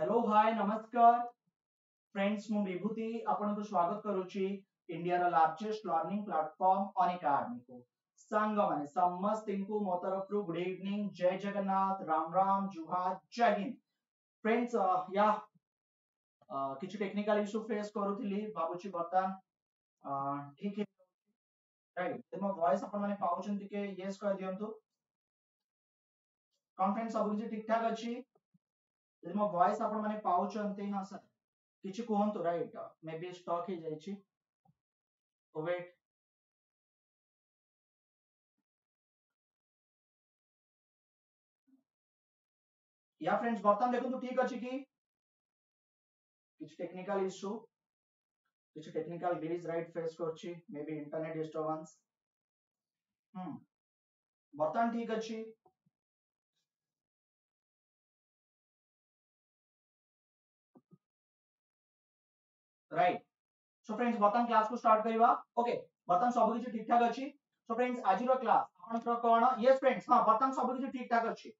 Hello hi નમસ્કાર friends હું વિભૂતિ આપણું સ્વાગત કરું છું ઇન્ડિયાના લાર્જેસ્ટ લર્નિંગ પ્લેટફોર્મ અનેક આર્મીકો સંગમ અને સમસ્તિંકુ મોતરફ્રુ ગુડ ઇવનિંગ જય જગન્નાથ રામ રામ જુહાર જય હિન્દ ફ્રેન્ડ્સ યા কিছু টেকনিক্যাল ইস্যু ফেস করুଥିଲି ভাবুছি বর্তমান ঠিক রাইট তেম ভয়েস আপন মানে পাউছেন টিকে ইয়েস কই দিয়ন্তু কনফারেন্স সব কিছু ঠিকঠাক আছে वॉइस જેમાં વોઇસ આપણે सर પાઉચ અંતે હશે કિછ કુહંતુ રાઈટ મે બી સ્ટોક હે જાઈચી વેટ या फ्रेंड्स बर्तमान देखो तो ठीक अच्छे की किछ टेक्निकल इश्यू किछ टेक्निकल ग्लिच राइट फेस करछि मे बी इंटरनेट डिस्टर्बेंस हम बर्तमान ठीक अच्छे રાઈટ સો ફ્રેન્ડ્સ ବର୍ତ୍ତମାନ କ୍ଲାସକୁ ଷ୍ଟାର୍ଟ କରିବା ଓକେ ବର୍ତ୍ତମାନ ସବୁ କିଛି ଠିକ ଠାକ ଅଛି ସୋ ଫ୍ରେଣ୍ଡସ୍ ଆଜିର କ୍ଲାସ ଆପଣଙ୍କର କ'ଣ ୟେସ୍ ଫ୍ରେଣ୍ଡସ୍ ହଁ ବର୍ତ୍ତମାନ ସବୁ କିଛି ଠିକ ଠାକ ଅଛି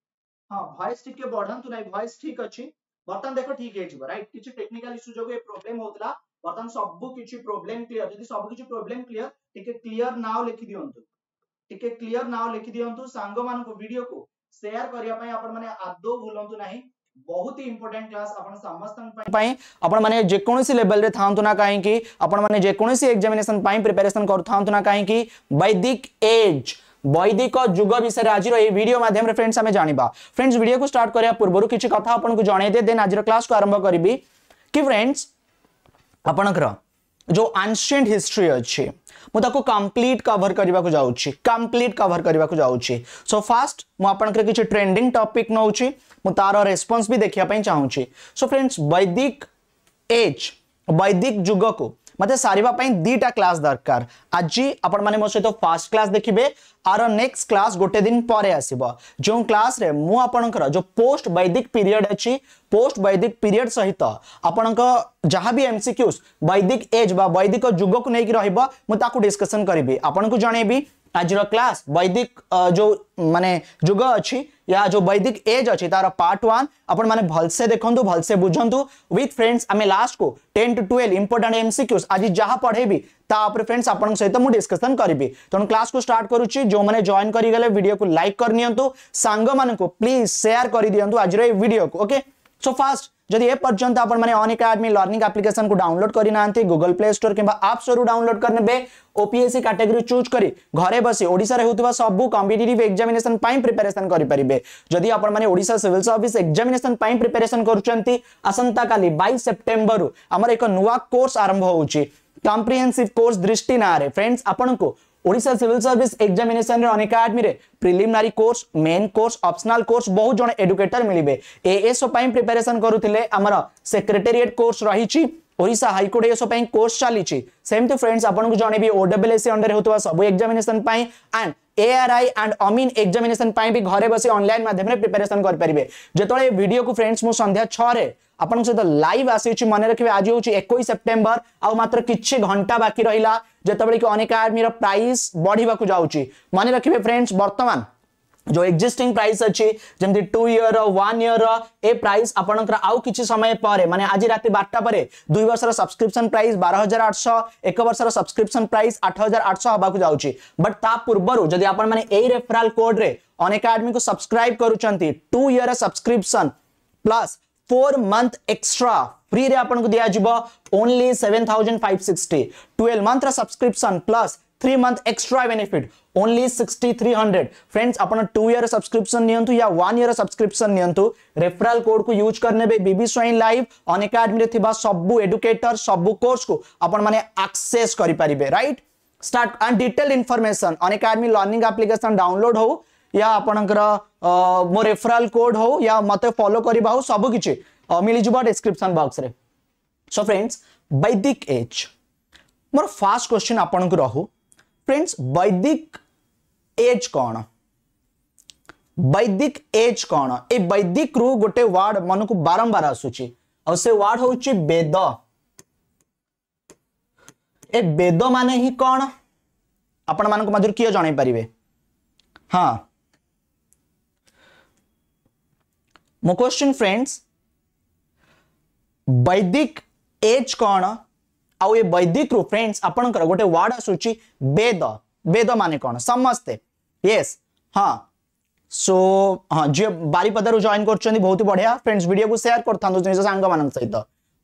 ହଁ ଭଏସ୍ ଟିକେ ବଢାନ୍ତୁ ନାହିଁ ଭଏସ୍ ଠିକ ଅଛି ବର୍ତ୍ତମାନ ଦେଖ ଠିକ ହେଇଯିବ ରାଇଟ୍ କିଛି ଟେକ୍ନିକାଲ ଇସ୍ୟୁ ଯୋଗୁଁ ଏ ପ୍ରୋବ୍ଲେମ ହଉଥିଲା ବର୍ତ୍ତମାନ ସବୁ କିଛି ପ୍ରୋବ୍ଲେମ କ୍ଲିୟର ଯଦି ସବୁ କିଛି ପ୍ରୋବ୍ଲେମ କ୍ଲିୟର ଟିକେ କ୍ଲିୟର ନାଓ ଲେଖି ଦିଅନ୍ତୁ ଟିକେ କ୍ଲିୟର ନାଓ ଲେଖି ଦିଅନ୍ତୁ ସାଙ୍ଗମାନଙ୍କୁ ଭିଡିଓକୁ ସେୟାର କରିବା ପାଇଁ ଆପଣମାନେ ଆଦୌ ଭୁଲନ୍ତୁ ନାହିଁ बहुत ही इंपोर्टेंट क्लास आपण समस्त पाई माने जे कोनोसी लेवल रे थांतु ना काहे की आपण माने जे कोनोसी एग्जामिनेशन पाई प्रिपरेशन करू थांतु ना काहे की वैदिक एज वैदिक जुग विषय आज भिड मध्यम फ्रेंड्स आम जाना फ्रेंड्स भिड को स्टार्ट करने पूर्व किसी कथ आपको जनईदे देन आज क्लास को आरंभ करी कि फ्रेंड्स ଆପଣଙ୍କର ଯେଉଁ ଆନ୍ସିଏଣ୍ଟ ହିଷ୍ଟ୍ରି ଅଛି मुझे कम्प्लीट कभर करबा को जाउची कंप्लीट कवर करबा को जाउची सो फास्ट म आपन के किछ ट्रेंडिंग टॉपिक नउची म तारो भी देखापी चाहूँगी सो फ्रेंड्स वैदिक एज वैदिक युग को मतलब सारे दिटा क्लास दरकार आज आपण मो सहित तो फास्ट क्लास देखिए आर नेक्स्ट क्लास गोटे दिन पर आसब जो क्लास रे मुझे जो पोस्ट वैदिक पीरियड अच्छी पोस्ट वैदिक पीरियड सहित आपण जहाँ भी एमसीक्यूज वैदिक एज वैदिक युग को लेकिन रुक डिस्कसन करी आपको जनइबी आज क्लास वैदिक जो ମାନେ ଯୁଗ अच्छी या जो वैदिक एज अच्छी तार पार्ट वन आपण मैंने भलसे देखु भलसे बुझंतु विथ फ्रेंड्स आम लास्ट को टेन टू ट्वेल्व इंपोर्टां सिक्यूज आज जहाँ पढ़े तापर फ्रेंड्स आप सहित मुझे डिस्कसन करी तेणु क्लास को स्टार्ट करुच्ची जो मैंने जॉन करगले भिडियो को लाइक करनी सांग प्लीज सेयार कर दिंतु आज भिडियो को ओके सो फास्ट ଯଦି ଏପର୍ଯ୍ୟନ୍ତ ଆପଣମାନେ ଅନେକ ଆଡମି ଲର୍ଣ୍ଣିଂ ଆପ୍ଲିକେସନକୁ ଡାଉନଲୋଡ୍ କରିନାହାନ୍ତି ଗୁଗଲ ପ୍ଲେ ଷ୍ଟୋର କିମ୍ବା ଆପ୍ ଷ୍ଟୋରରୁ ଡାଉନଲୋଡ୍ କରିନେବେ ଓପିଏସ୍ସି କାଟେଗୋରୀ ଚୁଜ୍ କରି ଘରେ ବସି ଓଡ଼ିଶାରେ ହେଉଥିବା ସବୁ କମ୍ପିଟେଟିଭ୍ ଏକ୍ଜାମିନେସନ୍ ପାଇଁ ପ୍ରିପାରେସନ୍ କରିପାରିବେ ଯଦି ଆପଣମାନେ ଓଡ଼ିଶା ସିଭିଲ୍ ସର୍ଭିସ୍ ଏକ୍ଜାମିନେସନ୍ ପାଇଁ ପ୍ରିପାରେସନ୍ କରୁଛନ୍ତି ଆସନ୍ତାକାଲି ବାଇଶ ସେପ୍ଟେମ୍ବରରୁ ଆମର ଏକ ନୂଆ କୋର୍ସ ଆରମ୍ଭ ହେଉଛି କମ୍ପ୍ରିହେନ୍ସିଭ୍ କୋର୍ସ ଦୃଷ୍ଟି ନାଁରେ ଫ୍ରେଣ୍ଡସ୍ ଆପଣଙ୍କୁ ওড়িশা সিভিল সর্ভিস এক্সামিনেসন অনেক রে preliminary course main course optional course বহু জন এডুকেটর মিলবে এএসও প্রিপারেসন করুলে আমার সেক্রেটেরিয়েট কোর্স রয়েছে ওড়িশা হাইকোর্ট এএসও কোর্স চালিছি সেমতি ফ্রেন্ডস আপনার জনবি ওডব্লুএসি অন্ডারে হোক সবু এক্সামিনেসন অ্যান্ড एआरआई एंड अमीन एक्जामेशन भी घर बस अनलाइन मध्यम प्रिपेरेसन करेंगे जो भिड को फ्रेंड्स मुझे सन्या छे आपन सहित लाइव आसी मन रखिए आज हूँ एक सेप्टेम्बर आउ मात्र किसी घंटा बाकी रहा जो अनेक आर्मी रईस बढ़ाक जाऊँगी मन रखिए फ्रेंड्स बर्तमान जो एक्जिस्टिंग प्राइस अच्छी जमी टू इयर वन इयर ए प्राइस आपंकर कि समय पर मैंने आज रात बारटा पर दुई बर्ष सब्सक्रिप्शन प्राइस बार हजार आठश एक बर्ष सब्सक्रिप्शन प्राइस आठ हजार आठश हाँ बट ता पूर्वर जदि आपने रेफराल कोड्रे अनेकाडमी को सब्सक्राइब करू year subscription plus four month extra free आपको दिज्व only seven thousand five sixty twelve month subscription plus three month extra benefit only sixty three hundred friends अपन टू ईयर सब्सक्रिप्शन नियंतु या वन ईयर सब्सक्रिप्शन नियंतु referral code को use करने बे बीबी स्वाइन लाइव अन एकाडमी रे सबु एडुकेटर सबु कोर्स को अपन माने एक्सेस करि परिबे right start and detail information Unacademy learning application download हो या आपणकर मो रेफरल कोड हो या मते फॉलो करबा हो सब किछि मिलि जबो डिस्क्रिप्शन बॉक्स रे सो फ्रेंड्स वैदिक एज मोर फास्ट क्वेश्चन आपन को रहू प्रिंस वैदिक एज कौन वैदिक एज कौन ए वैदिक रु गोटे वार्ड मन को बारंबार आसुच्छे वार्ड हूँ बेद ए बेद मान ही कौन आपण मान किए जन पारे हाँ मो क्वेश्चन फ्रेंड्स वैदिक एज कौन आउ ए फ्रेंड्स आपणकर गोटे वार्ड आसुची बेद वेद माने कोन समस्ते ये हाँ सो so, हां जे बारीपदारु जॉन कर बहुत बढ़िया फ्रेंड्स वीडियो को सेयार कर निज सांग मान सहित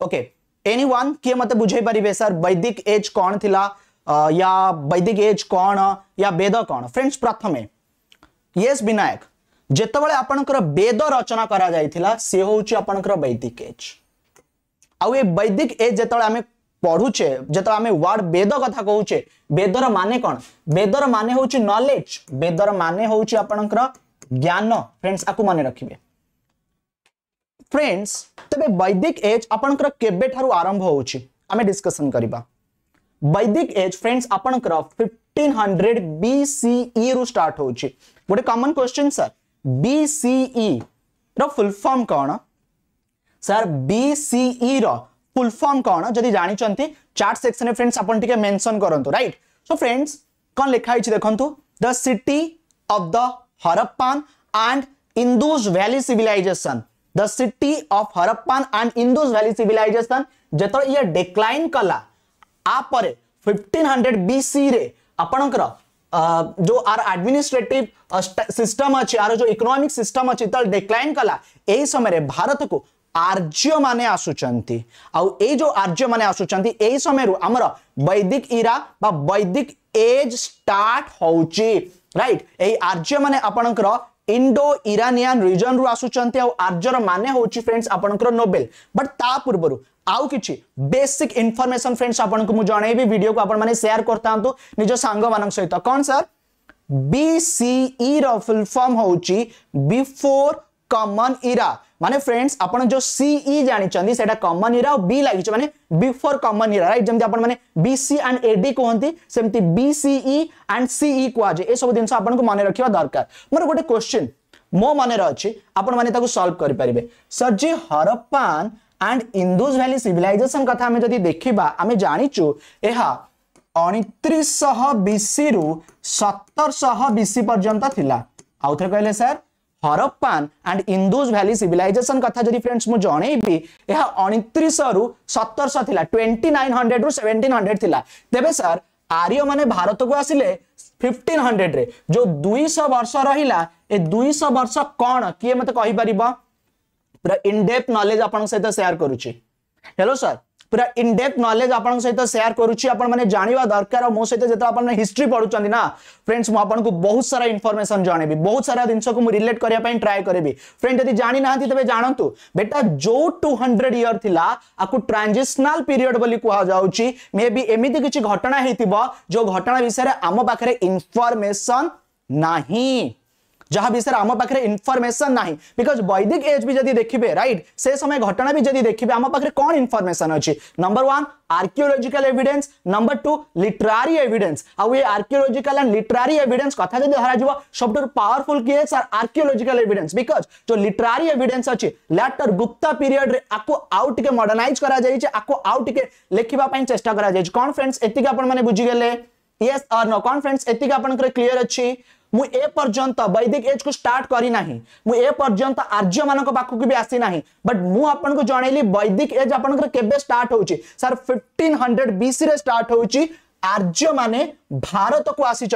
ओके एनी वन किए मत बुझे पारे सर वैदिक एज कौन थी आ, या वैदिक एज कौन या बेद कौन फ्रेंड्स प्रथम ये विनायक ଯେତେବେଳେ ଆପଣଙ୍କର ବେଦ ରଚନା କରାଯାଇଥିଲା ସେ ହେଉଛି ଆପଣଙ୍କର ବୈଦିକ ଏଜ୍ ଆଉ ଏ ବୈଦିକ ଏଜ୍ ଯେତେବେଳେ ଆମେ पढ़ुचे जब आम वार्ड बेद कथ कौचे बेदर माने कौन बेदर माने हूँ नलेज बेदर माने हूँ आपणकर ज्ञान फ्रेंड्स आपको मन रखिए फ्रेंड्स तेज वैदिक एज आपंकर आरंभ होमें डिस्कसन करवा वैदिक एज फ्रेंड्स आपंकर फिफ्टीन हंड्रेड बी सी रु स्टार्ट हो common question sir B C रुलफर्म कौन sir B C full form कौन যদি जानते चार्ट सेक्शन फ्रेंड्स আপনার টিকি মেনশন করতু রাইট সো ফ্রেন্ডস কম লেখা হয়েছে দেখুন the city of the Harappan and the city of Harappan and Indus valley civilization तो ये डिक्लाइन कला आपर 1500 बीसी रे आपणकर जो आर एडमिनिस्ट्रेटिव सिस्टम अच्छे आर जो इकोनॉमिक सिस्टम अच्छे डिक्लाइन कला यही समय भारत को आर्य मान आसुचंती आउ ए जो आर्ज्य माने आसुचंती ए समय वैदिक इरा बा वैदिक एज स्टार्ट होउची राइट ए मान माने इंडो इरानियन रीजन रु आसुचंती आउ आर्ज्यर माने फ्रेंड्स आपनकर नोबेल बट ता पूर्वरु आउ किछि बेसिक इन्फॉर्मेशन फ्रेंड्स आपनकु मु जणैबी को आपन माने निज सांग मानन सहित कौन सर बी रो फुल फॉर्म होउची बिफोर कमन इरा মানে ফ্রেন্ডস আপনার যে সিই জাঁচান সেটা কমন ইরা ও বি লাগিছে মানে বিফোর কমন ইরা রাইট যেমন আপনার বিসি আন্ড এডি কুহতি সেমতি বিসিই আন্ড সিই কুহযায়ে এসব জিনিস আপনার মনে রাখা দরকার মোট গোটে কোশ্চিন মো মনে অছি আপনার মানে তাকে সলভ করে পারবে সর যে Harappan and Indus valley civilization কথা আমি যদি দেখিবা আমি জানিছু এহা অণত্রিশশহ বিশি রু সতরশহ বিশি পর্যন্ত লা আউথরে কহিলেন sir Harappan and Indus valley civilization କଥା ଯଦି ଫ୍ରେଣ୍ଡସ୍ ମୁଁ ଜଣେଇବି ଏହା ଅଣତିରିଶରୁ ସତରଶହ ଥିଲା ଟ୍ୱେଣ୍ଟି ନାଇନ୍ ହଣ୍ଡ୍ରେଡରୁ ସେଭେଣ୍ଟିନ୍ ହଣ୍ଡ୍ରେଡ ଥିଲା ତେବେ ସାର୍ ଆର୍ଯ୍ୟମାନେ ଭାରତକୁ ଆସିଲେ ଫିଫ୍ଟିନ୍ ହଣ୍ଡ୍ରେଡରେ ଯୋଉ ଦୁଇଶହ ବର୍ଷ ରହିଲା ଏ ଦୁଇଶହ ବର୍ଷ କ'ଣ କିଏ ମୋତେ କହିପାରିବ ପୁରା ଇନଡେପ୍ଥ ନଲେଜ ଆପଣଙ୍କ ସହିତ ସେୟାର କରୁଛି ହ୍ୟାଲୋ ସାର୍ पूरा इनडेप नलेज आप सहित सेयार करवा दरकार मो सहित जो हिस्ट्री पढ़ुंट ना फ्रेंड्स मुझक बहुत सारा इनफर्मेसन जनवि बहुत सारा जिनस रिलेट करने ट्राए करी फ्रेंड जब जाणी ना तेज जानतु बेटा जो टू हंड्रेड इयर थी आपको ट्रांजिशनाल पीरियड बोली कहुच मे बी एम किसी घटना जो घटना विषय आम पाखे इनफर्मेसन नहीं जहाँ विषय आम पाखे इनफर्मेसन ना बिकज वैदिक एज भी जब देखिए रईट से समय घटना भी जब देखिए आम पाखे कौन इनफर्मेसन अच्छी number one archaeological evidence number two literary evidence आउ ये आर्कियोलोजिकल एंड लिटरारी एविडेंस कथा जब धर सब पावरफुल किए सर आर्कियोलोजिकल एविडेंस बिकज जो लिटरारी एविडेंस अच्छी लैटर गुप्ता पीरियड रे आपको आउ टिके मॉडर्नाइज आपको आउ टिके लेखिबा पई चेष्टा करा जाई कौन फ्रेंड्स एतिक आपण माने यस और नो कौन फ्रेंड्स एतिक आपण क्लियर अच्छी मुंत वैदिक एज को स्टार्ट करना मुंत आर्य मान पाक भी आसीना बट मुझे जन वैदिक एज आप स्टार्ट हो sir fifteen hundred BC start Arya आर्य मैंने भारत को आसी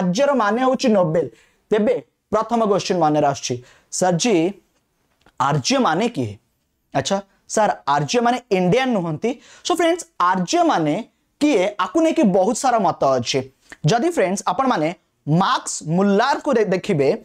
आर्यर मान हूँ नोबेल तेज प्रथम क्वेश्चन मन सर जी आर्य मैने किए अच्छा सर आर्य मैंने इंडियान नुहति सो फ्रेंड्स आर्य मैने किए आपको बहुत सारा मत अच्छे जदि फ्रेंड्स आपण मैंने मार्क्स मुल्लार को देखिए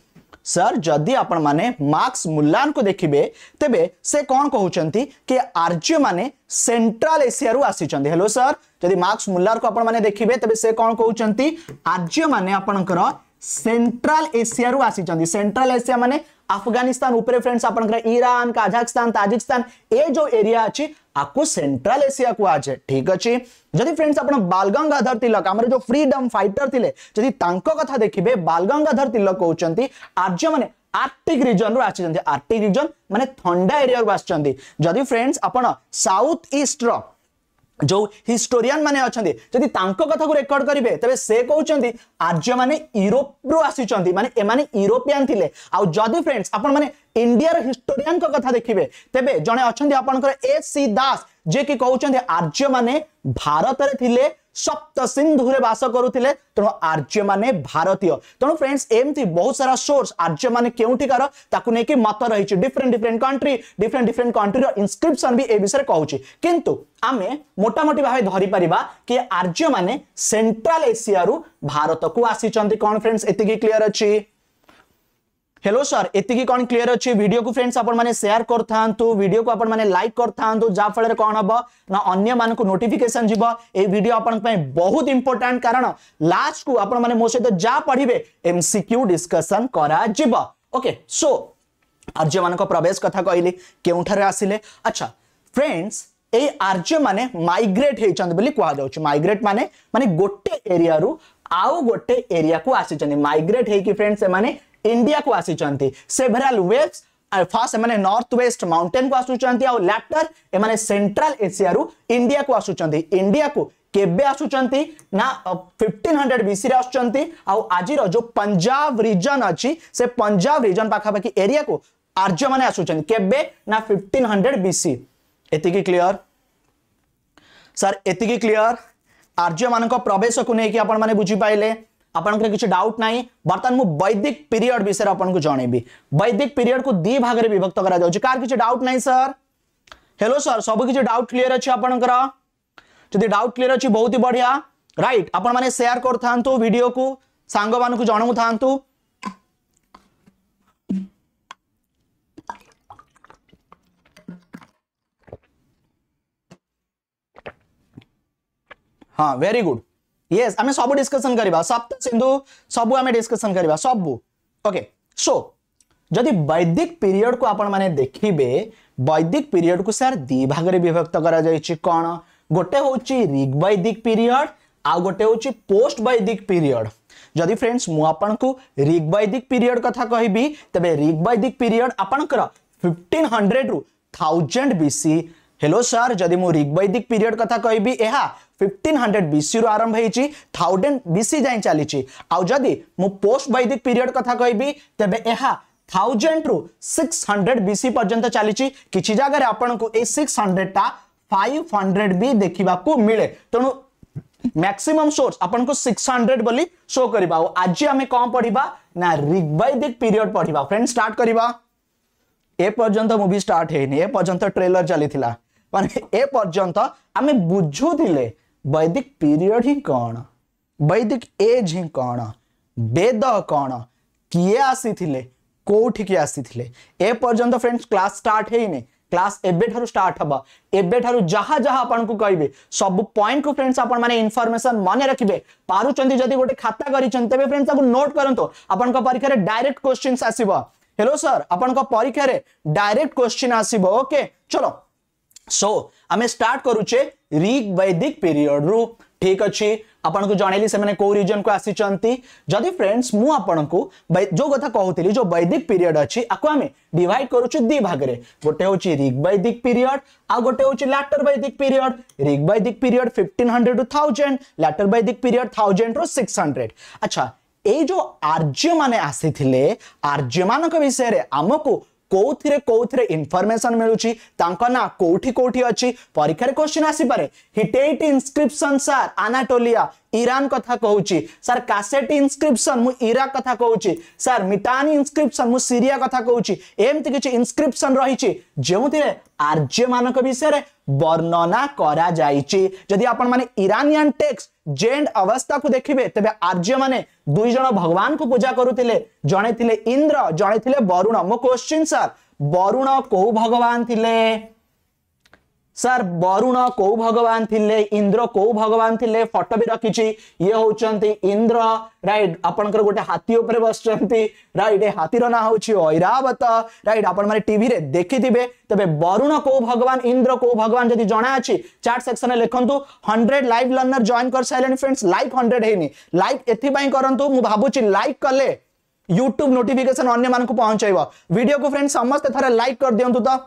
सर जदि आप माने मार्क्स मुल्लार को देखिबे तबे से कोन कहउचंती के आर्य मैंने सेन्ट्राल एशिया रु हेलो सर जदि मार्क्स मुल्लार को आपण देखिए देखिबे तबे से कोन कहउचंती आर्य मैंने आपणकर सेंट्रल एशिया रु आसी सेंट्रल एशिया माने अफगानिस्तान उपरे फ्रेंड्स आपन ईरान काजाकिस्तान ताजिकिस्तान ए जो एरिया अच्छी आपको सेंट्रल एशिया को आज ठीक अच्छे जदि फ्रेंड्स आपण बालगंगाधर तिलक आम जो फ्रीडम फाइटर थिले जदि तांको कथा देखिबे बालगंगाधर तिलक कहउचंती आर्य मैंने आर्टिक रिजन रु आर्टिक रिजन मानते थंडा एरिया आदि आछि जदि फ्रेंड्स आपण साउथ ईस्ट रो ଯେଉଁ ହିଷ୍ଟୋରିଆନ୍ ମାନେ ଅଛନ୍ତି ଯଦି ତାଙ୍କ କଥାକୁ ରେକର୍ଡ କରିବେ ତେବେ ସେ କହୁଛନ୍ତି ଆର୍ଯ୍ୟମାନେ ୟୁରୋପରୁ ଆସିଛନ୍ତି ମାନେ ଏମାନେ ୟୁରୋପିଆନ୍ ଥିଲେ ଆଉ ଯଦି ଫ୍ରେଣ୍ଡସ୍ ଆପଣମାନେ ଇଣ୍ଡିଆର ହିଷ୍ଟୋରିଆନ୍ଙ୍କ କଥା ଦେଖିବେ ତେବେ ଜଣେ ଅଛନ୍ତି ଆପଣଙ୍କର ଏ ସି ଦାସ ଯିଏକି କହୁଛନ୍ତି ଆର୍ଯ୍ୟମାନେ ଭାରତରେ ଥିଲେ সপ্ত সিন্ধুরে বাস করুলে তেমন আর্য মানে ভারতীয় তেমন ফ্রেন্ডস এমতি বহু সারা সোর্স আর্য মানে কেউঠিকার তাকে নিয়ে মত রয়েছে different different country different different কন্ট্রির ইনস্ক্রিপশন বি এ বিষয়ে কুচি কিন্তু আমি মোটামোটি ভাবে ধরিপার কি আর্য মানে সেন্ট্রাল এসিয়ার ভারতকু আসিছেন কোণ ফ্রেন্ডস এতিকি ক্লিয়ার অ हेलो सर एति कौन क्लीयर अच्छे भिडियो को फ्रेंड्स आपने सेयार करूँ भिडियो को आपने लाइक करूँ जहाँफल कौन हम ना अन्न मान नोटिफिकेसन जीव ये भिड आपंपाई बहुत इंपोर्टाट कारण लास्ट को आपने मो सहित जहाँ पढ़े एम सिक्यू डिस्कसन करके सो आर्य मान प्रवेश कथा कहली के आसिले अच्छा फ्रेंड्स এই আর্য মানে মাইগ্রেট হয়েছেন বলে কুহযাচ্ছে মাইগ্রেট মানে মানে গোটে এরিয়ারু आउ गोटे एरिया को आसी माइग्रेट हो फ्रेंड से इंडिया को आसी सेभराल वेव्स फास्ट एमाने नॉर्थ वेस्ट माउंटेन को आसुचंती आ लैटर एमाने सेंट्रल एशिया रु इंडिया को आसुचंती इंडिया को केबे आसुचंती ना 1500 बीसी रे आसुचंती आ आज रो जो पंजाब रीजन अछि से पंजाब रीजन पाखा पाखी एरिया को आर्य माने आसुचंती केबे ना 1500 बीसी एतिकी क्लियर सर एतिकी क्लियर आर्य मान प्रवेश को लेकिन आप बुझीपाइले आपंकर किसी डाउट ना बर्तमान मुझे वैदिक पीरियड विषय को जनईबि वैदिक पीरियड को दि भाग में विभक्त कर डाउट ना सर हेलो सर सब किसी डाउट क्लीयर अच्छे आपंकर डाउट क्लीयर अच्छी बहुत ही बढ़िया रईट आपयार करो भिड को सांग मान जना हाँ वेरी गुड ये आम सब डिस्कसन तो सप्त सिंधु सब आम डिस्कसन सब ओके सो जदि वैदिक पीरियड को आपण मैंने देखिए वैदिक पीरियड को सार दि भाग में विभक्त करोटे हूँ रिग वैदिक पीरियड आ गोटे हूँ पोस्ट वैदिक पीरियड जदि फ्रेंड्स मुझक रिग वैदिक पीरियड कथा कह तेज रिग वैदिक पीरियड आपणकर फिफ्टीन हंड्रेड रु थाउजे बी हेलो सर जदि मुझ रिग वैदिक पीरियड कथा कह फिफ्टीन हंड्रेड बीसी रु आरंभ होती थाउजेंड बीसी जाए चली आदि पोस्ट वैदिक पीरियड कथा कहबी तेरे यह थाउजेंड रु सिक्स हंड्रेड बीसी पर्यंत चली किसी जगार आपन को ये सिक्स हंड्रेड टा फाइव हंड्रेड भी देखा मिले तेणु मैक्सिमम सोर्स आपन को 600 बोली शो करबा आज आम कौन पढ़ा ना ऋग वैदिक पीरियड पढ़ा फ्रेंड स्टार्ट करवा ए पर्यंत मूवी स्टार्ट होनी ए पर्यंत ट्रेलर चली मान ए पर्यंत आम बुझुले वैदिक पीरियड ही कौन वैदिक एज ही कौन बेद कौन किए आसी कौटिक आसी एपर्त फ्रेंड्स क्लास स्टार्ट है क्लास एबू स्टार्ट हम एबू जहा जहाँ कहे सब पॉइंट को फ्रेंड्स आपने इनफर्मेसन मन रखिए पार्टी गोटे खाता करेंड्स नोट करूँ आपण परीक्षा डायरेक्ट क्वेश्चन आसो सर आपण परीक्षा डायरेक्ट क्वेश्चन आसो ओके चलो સો અમે સ્ટાર્ટ કર્યું છે રિગ વૈદિક ପିରିୟଡରୁ ଠିକ ଅଛି ଆପଣଙ୍କୁ ଜଣେଇଲି ସେମାନେ କୋଉ ରିଜନକୁ ଆସିଛନ୍ତି ଯଦି ଫ୍ରେଣ୍ଡସ୍ ମୁଁ ଆପଣଙ୍କୁ ଯୋଉ କଥା କହୁଥିଲି ଯୋଉ ବୈଦିକ ପିରିୟଡ ଅଛି ଆକୁ ଆମେ ଡିଭାଇଡ କରୁଛୁ ଦି ଭାଗରେ ଗୋଟେ ହେଉଛି ରିଗ୍ ବୈଦିକ ପିରିୟଡ ଆଉ ଗୋଟେ ହେଉଛି later Vedic period Rig Vedic period fifteen ହଣ୍ଡ୍ରେଡରୁ ଥାଉଜେଣ୍ଡ ଲାଟର ବୈଦିକ ପିରିୟଡ ଥାଉଜେଣ୍ଡରୁ ସିକ୍ସ ହଣ୍ଡ୍ରେଡ ଆଚ୍ଛା ଏଇ ଯୋଉ ଆର୍ଯ୍ୟମାନେ ଆସିଥିଲେ ଆର୍ଯ୍ୟମାନଙ୍କ ବିଷୟରେ ଆମକୁ कौथे कौथे इनफर्मेसन मिलूरी ना कौटी कौटी अच्छी परीक्षार क्वेश्चन आसपे हिटेट इनस्क्रिपन सार आनाटोलिया इरान कथा कहूँ सर कासेट इनस्क्रिपन मुराक कथा कौन सर मिटान इनस्क्रिपन सीरिया कथा कौन एमती किसी इनस्क्रिपन रही जो थे आर्य मानक विषय वर्णना करदी आपरानी टेक्स জেন্ট অবস্থাকে দেখবে তবে আর্য মানে দুইজন ভগবান কু পূজা করুলে জনে লে ইন্দ্র জনে লে বরুণ মো কোশ্চিন স্যার বরুণ কেউ ভগবান লে सर वरुण कौ भगवान थिले इंद्र कौ भगवान थिले फटो भी रखी ये हूँ इंद्र रईट आपणकर गोटे हाथी उपरे बस रईट ये हाथी ना हूँ ऐरावत रईट आपरे देखी थे तेज वरुण कौ भगवान इंद्र कौ भगवान जब जना अच्छी चार्ट सेक्शन में लिखु हंड्रेड लाइव लर्नर जॉन कर सारे फ्रेंड्स लाइक हंड्रेड है लाइक एथपाई करूँ मुझ भावी लाइक कले यूट्यूब नोटिफिकेसन अन्न मानक पहुंचे भिडियो को फ्रेंड्स समस्त थे लाइक कर दिंतु तो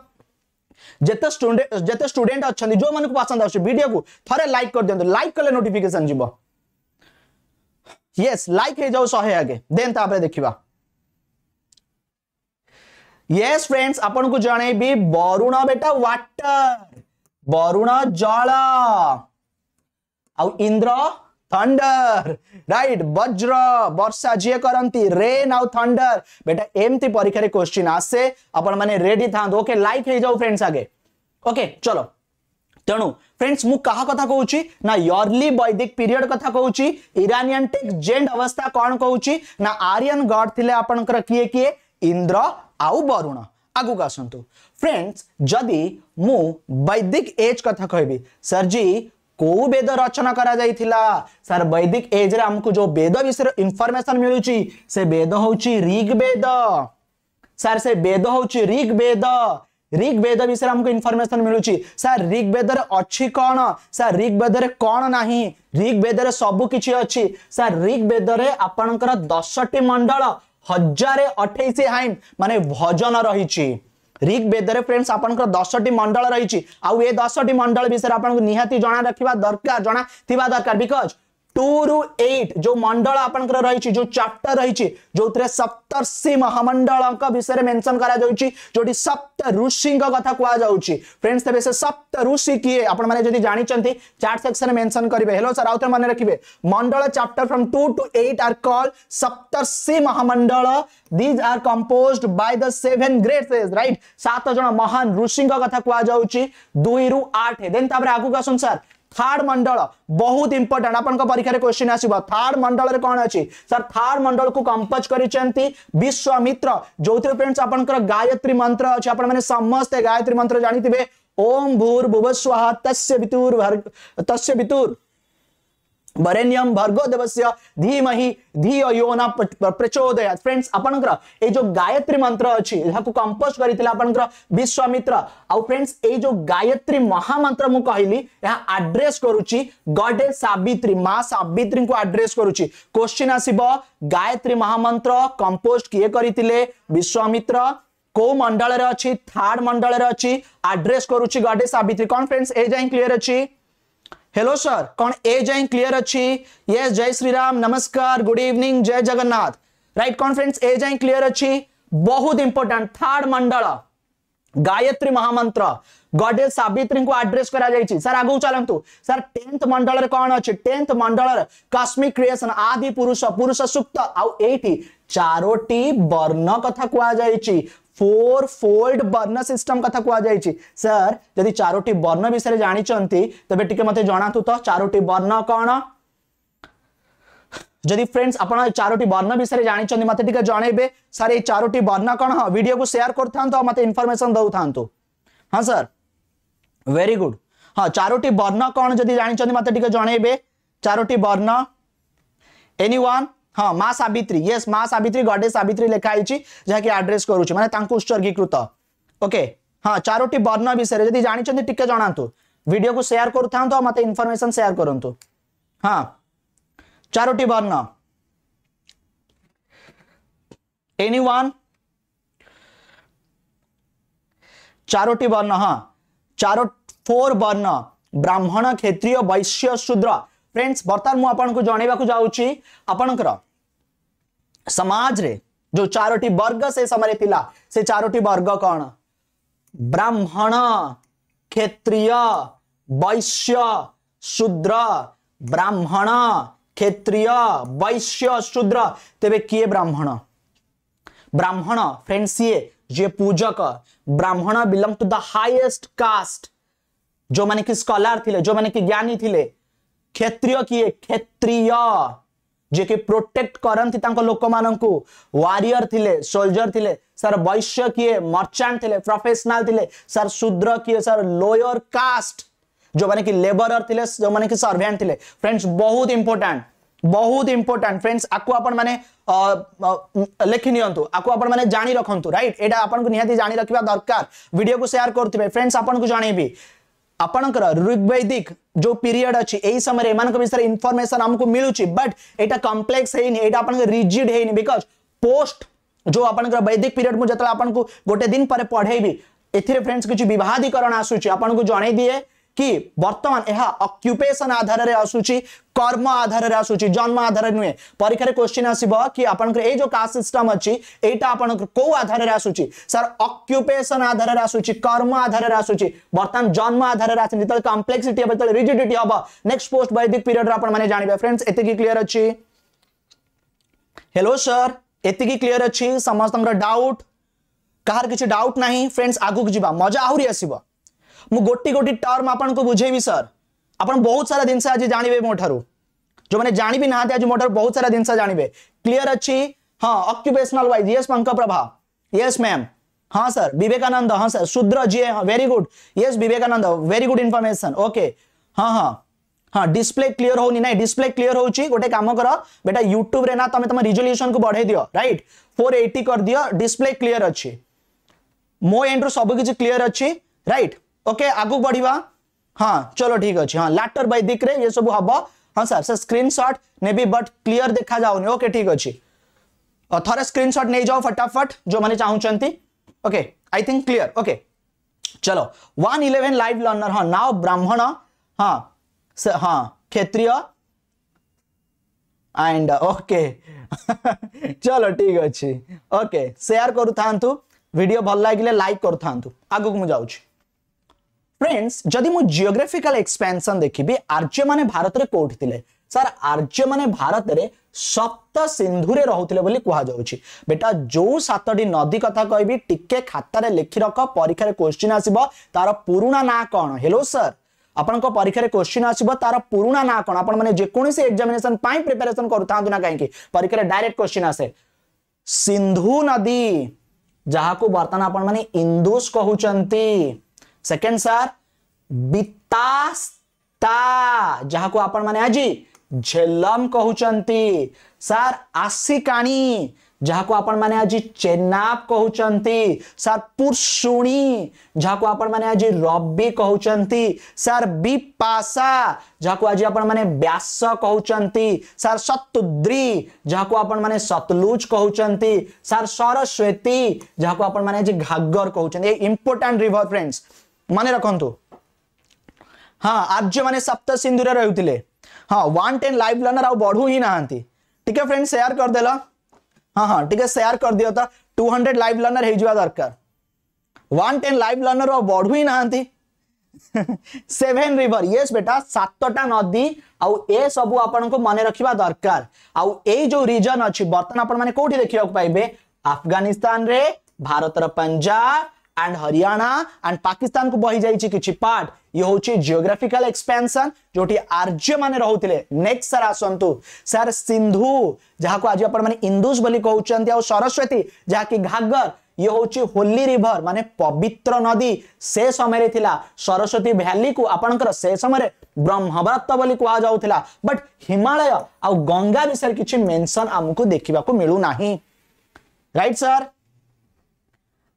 जिते स्टूडेंट अच्छा जो मन पसंद आसो को थे लाइक कर दिखाई लाइक कले नोटिफिकेशन जी यस लाइक शहे आगे देखा देखा यस फ्रेंड्स को जन बरुण बेटा वाटर बरुण जल आ इंद्र थंडर राइट वज्र वर्षा जी करती रेन आउ थंडर बेटा एमती परीक्षा क्वेश्चन आसे आपण माने रेडी था ओके लाइक हे जाओ फ्रेंड्स आगे ओके चलो तेणु फ्रेंड्स मु कहा कथा कहूची ना इयरली वैदिक पीरियड कथा कहूची इरानियन टेक्जेंट अवस्था कौन कहूची ना आर्यन गॉड थिले आपनकर किए किए इंद्र आउ वरुण आगु आसतु फ्रेंड्स जदि मु वैदिक एज कथा कहबी सर जी कौ बेद रचना कर सर वैदिक एज रामक जो बेद विषय इनफर्मेसन मिलूँ से बेद हूँ ऋग्वेद सर से बेद हूँ ऋग्वेद ऋग्वेद विषय आमको इनफर्मेसन मिलूँ सर ऋग्वेद अच्छी कौन सर ऋग्वेद कौन ना ऋग्वेद सबकि अच्छी सर ऋग्वेद आपणकर दस टी मंडल हजार अठाई हाइम मान भजन रही ऋग वेद फ्रेंड्स आप दस टी मंडल रही छी आ ए 10 टी मंडल विषय आपन जना रखिबा दरकार जना दरकार बिकज टू रु एट जो मंडल आप रही जो चैप्टर रही जो थे सप्तर्षि महामंडल विषय मेनसन करा सप्त ऋषि कथा कहु फ्रेंड्स तेज से सप्त ऋषि किए आपने जानते चार्ट सेक्शन मेनसन करेंगे हेलो सर आउ थे मन रखिए मंडल chapter from two to eight are कल सप्तर्षि महामंडल these are composed by the seven greatest right सात जन महान ऋषि कथ कौन दुई रु आठ देन आगे आसन सर থার্ড মন্ডল বহুত ইম্পর্টাট আপনার পরীক্ষার কোশ্চিন আসব থার্ড মন্ডলের কোণ অছি স্যার থার্ড মন্ডল কু কম্পোজ করেছেন বিশ্বমিত্র যে ফ্রেন্ডস আপনার গায়ত্রী মন্ত্র অছে আপনার সমস্তে গায়ত্রী মন্ত্র জাঁথিবে ওম ভূর ভুবস্বাহ তস্য বিতুর তস্য বিতুর बरेण्यम भर्गो देवस्य धीमहि धियो यो न प्रचोदयात फ्रेंड्स आपणकर ए जो गायत्री मंत्र अछि जहाको कंपोज करितले आपणकर विश्वामित्र आ फ्रेंड्स ए जो गायत्री महामंत्र मु कहली या एड्रेस करूची गॉडेस सावित्री मां सावित्री को एड्रेस करूची क्वेश्चन आसीबो गायत्री महामंत्र कंपोज किए करितले विश्वामित्र को मंडल रे अछि थर्ड मंडल रे अछि एड्रेस करूची गॉडेस सावित्री कॉन्फ्रेंस ए जाई क्लियर अछि हेलो सर कौन ए जय क्लियर अच्छी यस जय श्री राम नमस्कार good evening Jai Jagannath right कौन फ्रेंड्स ए जय क्लियर अच्छी बहुत इंपोर्टेंट थर्ड मंडल गायत्री महामंत्र गडे सावित्री को एड्रेस आड्रेस कर सर आगु चलंतु सर 10th मंडल रे कोन अछि 10th मंडल रे कॉस्मिक क्रिएशन आदि पुरुष पुरुष सुक्त आ आठ चारोटी वर्ण कथा कुआ कहु फोर फोल्ड बर्ण सिस्टम कथा कुछ सर जदि चारोटी बर्ण विषय जानते तेज टी मत जनातु तो चारोटी बर्ण कौन जदि फ्रेंड्स आप चारोटी बर्ण विषय जानते मत टे जनइबे सर ये चारोटी बर्ण कौन हाँ भिड को सेयार कर मत इनफर्मेसन था हाँ सर वेरी गुड हाँ चारोटी बर्ण कौन जदि जानते मत टे जनइबे चारोटी बर्न एनी वन हाँ माँ सवित्री ये माँ सवित्री गडे सवित्री लिखाई जहाँकि आड्रेस करुच्छे मैंने ओके हाँ चारोटी बर्ण विषय जी जानते टी जनातु वीडियो को सेयार कर मत इनफर्मेसन सेयार कर हाँ चारोटी वर्ण हाँ चारो फोर बर्ण ब्राह्मण क्षेत्रीय वैश्य शूद्र फ्रेंड्स बर्तमान मुझे आपको जनवाक जाऊँगी आपणकर समाज रे जो चारोटी वर्ग से समय थिला से चारोटी वर्ग कौन ब्राह्मण क्षेत्रीय वैश्य शूद्र ब्राह्मण क्षेत्रीय वैश्य शूद्र तेरे किए ब्राह्मण ब्राह्मण फ्रेंड्स सीए जी पूजक ब्राह्मण belong to the highest caste जो मैंने कि स्कॉलर थे जो मैंने कि ज्ञानी थिले क्षत्रिय किए क्षत्रिय जेके प्रोटेक्ट करती लोक मान वारियर थिले सोल्जर थिले सर वैश्य किए मर्चेंट थिले प्रोफेशनल थिले सर शूद्र किए सर लोअर कास्ट जो मैंने कि लेबरर थिले जो मैंने कि सर्भेन्ट थिले फ्रेंड्स बहुत इंपोर्टां बहुत इंपोर्टां फ्रेंड्स आपको आपने लिखी नि रखु रईट ये आपको निहाती जाणी रखा दरकार भिड को सेयार करेंगे फ्रेंड्स आपको जनईबी आपणकर जो पीरियड अच्छी यही समय विषय इनफर्मेशन आमको मिलूँ बट एटा कम्प्लेक्स है रिजिड है बिकज पोस्ट जो आपंकर वैदिक पीरियड मुझे आपको गोटे दिन पर पढ़ेबी ए फ्रेंड्स किसी बहदीकरण आसूँ आपको जनई दिए कि बर्तमान यह अक्युपेसन आधार में आसूची कर्म आधार में आसूची जन्म आधार नुहे परीक्षा क्वेश्चन आसब कि आपंकर ये जो कास्ट सिस्टम अच्छी यहाँ आपंकर कौ आधार में आसूची सर अक्युपेसन आधार में आसूची कर्म आधार में आसूची बर्तमान जन्म आधार में आसे जितने कम्प्लेक्सीट हे जो रिजिडिट हम नेक्स्ट पोस्ट वैदिक पीरियड आपने जानते फ्रेंड्स एति क्लीयर अच्छी हेलो सर एति क्लीयर अच्छी समस्त डाउट कहार किसी डाउट ना फ्रेंड्स आगे जावा मजा आहरी आसब मु गोटी गोटी टर्म आपन को बुझेबी सर आपन बहुत सारा जिनस आज जानिबे मोठारु जो माने जानिबे नाते आज मोठारु बहुत सारा जिनस जानिबे क्लियर अच्छी हां ऑक्यूपेशनल वाइज यस पंक प्रभा यस मैम हाँ सर विवेकानंद हाँ सर शूद्र जी हाँ very good yes Vivekanand very good information okay हाँ हाँ हाँ डिस्प्ले क्लीयर होनी ना डिस्प्ले क्लीयर हो गोटे काम कर बेटा यूट्यूब ना तुम तुम रिजोल्यूशन को बढ़े दियो राइट फोर एट्टी कर दियो डिस्प्ले क्लीयर अच्छी मो एंड रु सब किसी क्लीयर अच्छी राइट ओके आगु बढ़िया हाँ चलो ठीक अच्छे हाँ लाटर बै दिक्रे ये सब हम हाँ सर सर स्क्रीनशॉट नेबी बट क्लीयर देखा जाऊनि ओके ठीक अच्छे थे स्क्रीनशॉट नहीं जाओ फटाफट जो मैंने चाहते okay I think clear okay चलो वन इलेवेन लाइव लर्नर हाँ नाउ ब्राह्मण हाँ स, हाँ क्षेत्रीय एंड ओके चलो ठीक अच्छे ओके सेयार था भिड भल लगे लाइक था आगे मुझे फ्रेंड्स जदि मु जियोग्राफिकल एक्सपेंशन देखी आर्य मैंने भारत रे कोठ थिले सर आर्य मैंने भारत रे सप्त सिंधु रोते रहुथिले बेटा जो सातडी नदी कथा कहबि टिके खाता रे रख परीक्षा क्वेश्चन आस पुणा ना कौन हेलो सर अपन परीक्षा क्वेश्चन आसीबो तार पुरुणा ना कौन अपन माने जे कोनी से परीक्षा डायरेक्ट क्वेश्चन आसे सिंधु नदी जहाँ को बर्तन आपण इंदुस कहउछंती सेकेंड सर बितास्ता जहाँ को आपण मैंने आज झेलम कहते सर आशिकाणी जहाँ को आपण मैंने आज चेनाप कहते सर पुर्शुणी जहाँ को आपण मैंने आज रबी कहते सर बिपाशा जहाँ को आज आपने व्यास कहते सर सतुद्री जहाँ को आपण मैंने सतलुज कहते सार सरस्वती जहाँ को आपने घाग्गर कहते इंपोर्टां रिवर फ्रेंड्स मन रखु हाँ आर्य मैंने सप्त सिंधु रही हाँ वन टेन लाइफ लर्नर बढ़ू ही ना ठीक है फ्रेंड सेयार करदे हाँ हाँ ठीक है सेयार कर दिया टू हंड्रेड लाइव लर्नर हो दरकार वन टेन लाइव लर्नर आढ़ू ही ना सेभेन रिवर ये बेटा सतटा नदी आउ ए सब आप मन रखा दरकार आउ जो रिजन अच्छी बर्तन कौटी देखा पाइबे अफगानिस्तान रे भारत पंजाब एंड हरियाणा एंड पाकिस्तान को बही जाइए किसी पार्ट ये हूँ जियोग्राफिकल एक्सपेनसन जोटी आर्य मैंने रोते नेक्स्ट सर आसतु सर सिंधु जहाँ को आज आपण इंदुस कहते सरस्वती जहाँकि घागर ये हूँ होली रिभर मान पवित्र नदी से समय सरस्वती भैली को आपणकर से समय ब्रह्मव्रत बोली कहला बट हिमालय आ गंगा विषय किसी मेनसन आमको देखा मिलूना right sir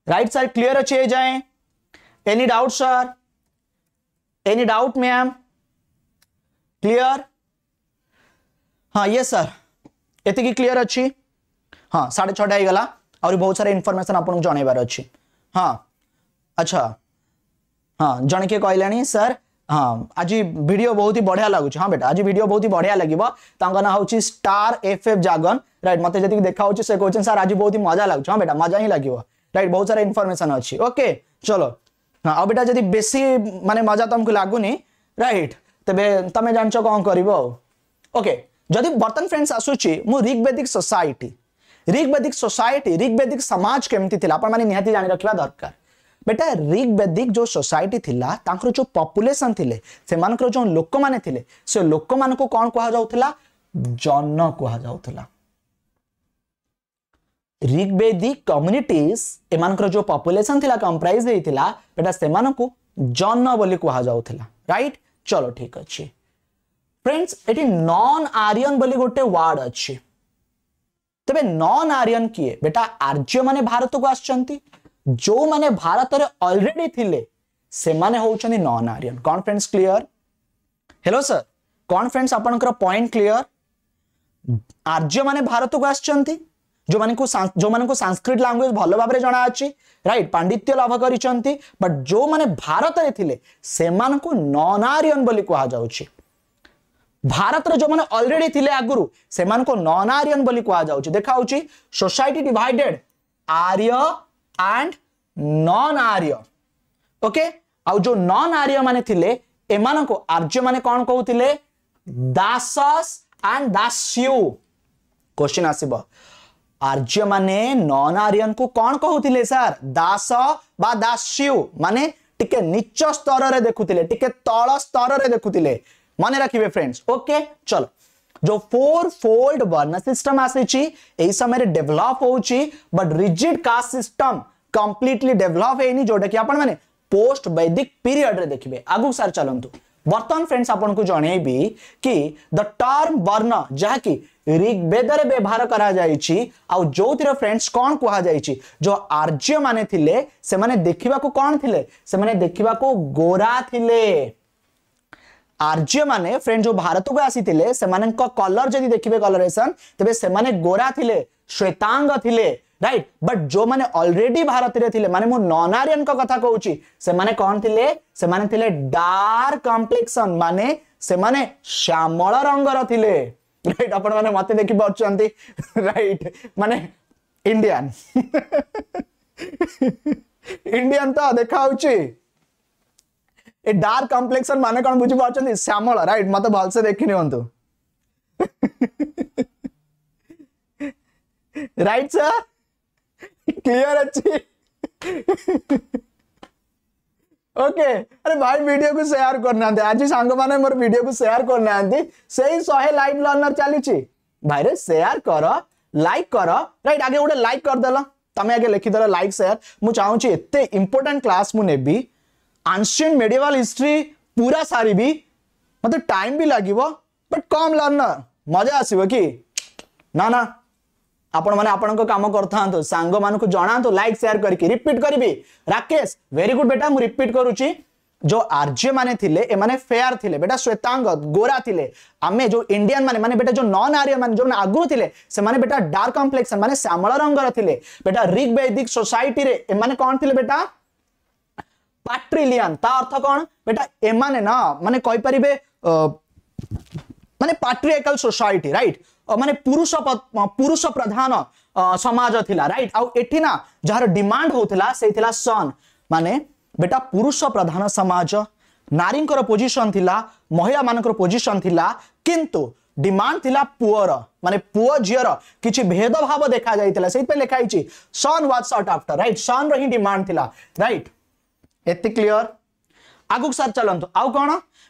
right sir clear अच्छे जाए any doubt sir any doubt ma'am clear हाँ ये सर की क्लियर अच्छी हाँ साढ़े छटा गला और बहुत सारा इनफर्मेसन आप जनइबार अच्छी हाँ अच्छा हाँ जन किए कहला सर हाँ आज भिड बहुत ही बढ़िया लगुच हाँ बेटा आज भिड बहुत ही बढ़िया लगे ना हूँ स्टार एफ एफ जगन रईट मत जी देखा से कहते सर आज बहुत ही मजा लगुच हाँ बेटा मजा ही लगे राइट बहुत सारा इनफर्मेशन अच्छी ओके चलो हाँ आ बेटा जदि बेसी मानते मजा तुमको लगुनि रईट तेज तुम जान कौन कर ओके जदि बर्तन फ्रेंड्स आसूची मु ऋग्वेदिक सोसाइटी ऋग्वेदिक सोसाइटी ऋग्वेदिक समाज केमती थी आपने निहाती जानी रखा दरकार बेटा ऋग्वेदिक जो सोसाइटी थिला तांकर जो पॉपुलेशन थिले से मानकर जो लोक माने थिले से लोक मान को कौन कहा जाउथला जन कहा जाउथला ऋग्वेदी कम्युनिटीज एमानकर जो पॉपुलेशन थिला कंप्राइज हेइथिला बेटा सेमान जन बोली कहा जाउथिला राइट चलो ठीक अछि फ्रेंड्स एटी नॉन आर्यन बोली गोटे वर्ड अछि तबे नॉन आर्यन किए बेटा आर्य माने भारत को आछंती जो माने भारत रे ऑलरेडी थिले सेमाने होउछंती नॉन आर्यन कौन फ्रेंड्स क्लियर हेलो सर कौन फ्रेंड्स आपनकर पॉइंट क्लियर आर्य माने भारत को आछंती जो मानकु जो मानकु संस्कृत लैंग्वेज भल भाबरे जना अछि राइट पांडित्य लाभ करिसंती बट जो माने भारत रे थिले से मानकु नॉन आर्यन बोली कहा जाउछि भारत रे जो माने ऑलरेडी थिले आगुरु से मानकु नॉन आर्यन बोली कहा जाउछि देखाउछि society divided Arya and non Arya okay आउ जो नॉन आर्य माने थिले को आर्य माने कोन कहउथिले दासस एंड दास्यु क्वेश्चन आसीबो आर्य मान नन आर्यन को कौन कहते सार दास बा दास्यु माने टिके नीच स्तर रे देखुले टिके तल स्तर रे देखुले मन रखिए फ्रेंड्स ओके चलो जो फोर फोल्ड बर्नर सिस्टम आई समय develop develop but rigid caste system completely develop है जोटा कि आपण पोस्ट वैदिक पीरियड रे देखिबे आगु सार चलतु बर्तमान फ्रेंड्स आपको जन कि द टर्म वर्ण जहाँकि ऋग्वेद व्यवहार करो फ्रेंड्स कौन कह जो आर्य मान मैंने से मैंने देखा कौन थे से मैंने देखा गोरा थी आर्य मैंने फ्रेंड जो भारत को आसी कलर जी देखिए कलरेसन तेज से गोरा थे श्वेतांग थी राइट बट जो मैंने ऑलरेडी भारत में थे नन आरियन कथा कौच से मैंने कौन थे से मैंने थे डार्क कम्प्लेक्शन मान से मैंने श्यामल रंगर थे राइट आप मत देख पार्टी राइट मान इंडियान इंडियान तो देखा ए डार्क कम्प्लेक्शन मान कौन बुझी पार्टी श्यामल रईट मत भलसे देखी नि राइट सर क्लियर अच्छी ओके okay. अरे भाई वीडियो को शेयर करना आज सांग मैंने मोर वीडियो को शेयर करना से ही शहे लाइव लर्नर चली भाई रे शेयर कर लाइक कर राइट आगे गोटे लाइक कर करदेल तुम आगे लिखीद लाइक सेयार मुझे चाहूँगी एत इंपोर्टां क्लास मुझे नेबी आंशियन मेडिवाल हिस्ट्री पूरा सारी भी मतलब टाइम भी लगे बट कम लर्नर मजा आसो कि ना ना आपण माने आपणको काम करथांतो सांग मानकु जणांतो लाइक शेयर करके रिपीट करबी राकेश वेरी गुड बेटा मु रिपीट करूची जो आर्य माने फेयर थिले बेटा श्वेतांग गोरा थिले आमे जो इंडियन माने माने बेटा जो नॉन आर्य माने जो आगु थिले से माने बेटा डार्क कॉम्प्लेक्सन माने श्यामल रंगर थिले बेटा ऋग वैदिक सोसाइटी रे ए बेटा पाट्रिलियन ता अर्थ कौन बेटा ए माने ना मान कहि परिबे सोसाइटी राइट मान पुरुष पुरुष प्रधान समाज थी राइट आउ जार डिमांड होउथिला से थिला माने बेटा पुरुष प्रधान समाज नारी पोजिशन थिला महिला मान पोजीशन थिला किंतु डिमांड थिला पुअर माने पुअ झियर किछि भेदभाव देखा जाइतिला सेहि पे लेखाइछि son was sought after right son रो डिमांड थिला राइट एति क्लियर आगु सार चलंतु आउ कोन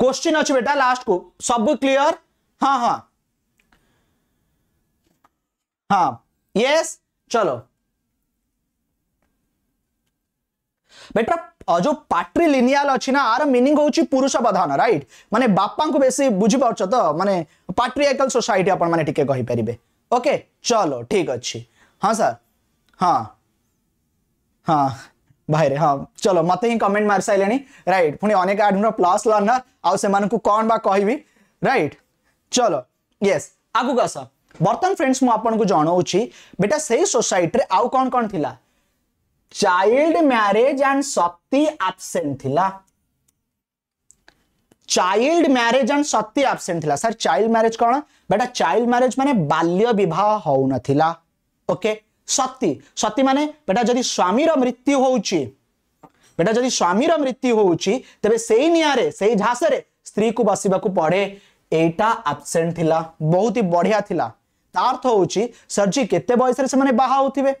क्वेश्चन अच्छे बेटा लास्ट को सब क्लियर हाँ हाँ हाँ यस चलो बेटा जो लिनियाल अच्छी ना आर मीनिंग हूँ पुरुष प्रधान रईट मानते बापा को बेस बुझी बुझीपार तो मानने पाट्रियाकल सोसाइट कहीपर ओके चलो ठीक अच्छे हाँ सर हाँ हाँ बाहर हाँ चलो मत ही कमेंट मार सारे रईट पुणी अनेक आडमिन प्लस लर्नर आउ कौन बा कह रईट चलो ये आगु कस बर्तमान फ्रेंड्स मुझे जनाऊँ बेटा से सोसाइटी आउ कौन कौन थी चाइल्ड म्यारेज एंड शक्ति आबसेंट थी चाइल्ड म्यारेज एंड शक्ति आबसेंट थी सर चाइल्ड म्यारेज कौन बेटा चाइल्ड म्यारेज मैंने बाल्य बहुत हो नाला ओके okay? ସତୀ ସତୀ ମାନେ ବେଟା ଯଦି ସ୍ୱାମୀର ମୃତ୍ୟୁ ହେଉଛି ବେଟା ଯଦି ସ୍ୱାମୀର ମୃତ୍ୟୁ ହେଉଛି ତେବେ ସେଇ ନିଆଁରେ ସେଇ ଝାସରେ ସ୍ତ୍ରୀକୁ ବସିବାକୁ ପଡ଼େ ଏଇଟା ଆବସେଣ୍ଟ ଥିଲା ବହୁତ ହି ବଢ଼ିଆ ଥିଲା ତା ଅର୍ଥ ହେଉଛି ସର୍ଜି କେତେ ବୟସରେ ସେମାନେ ବାହା ହେଉଥିବେ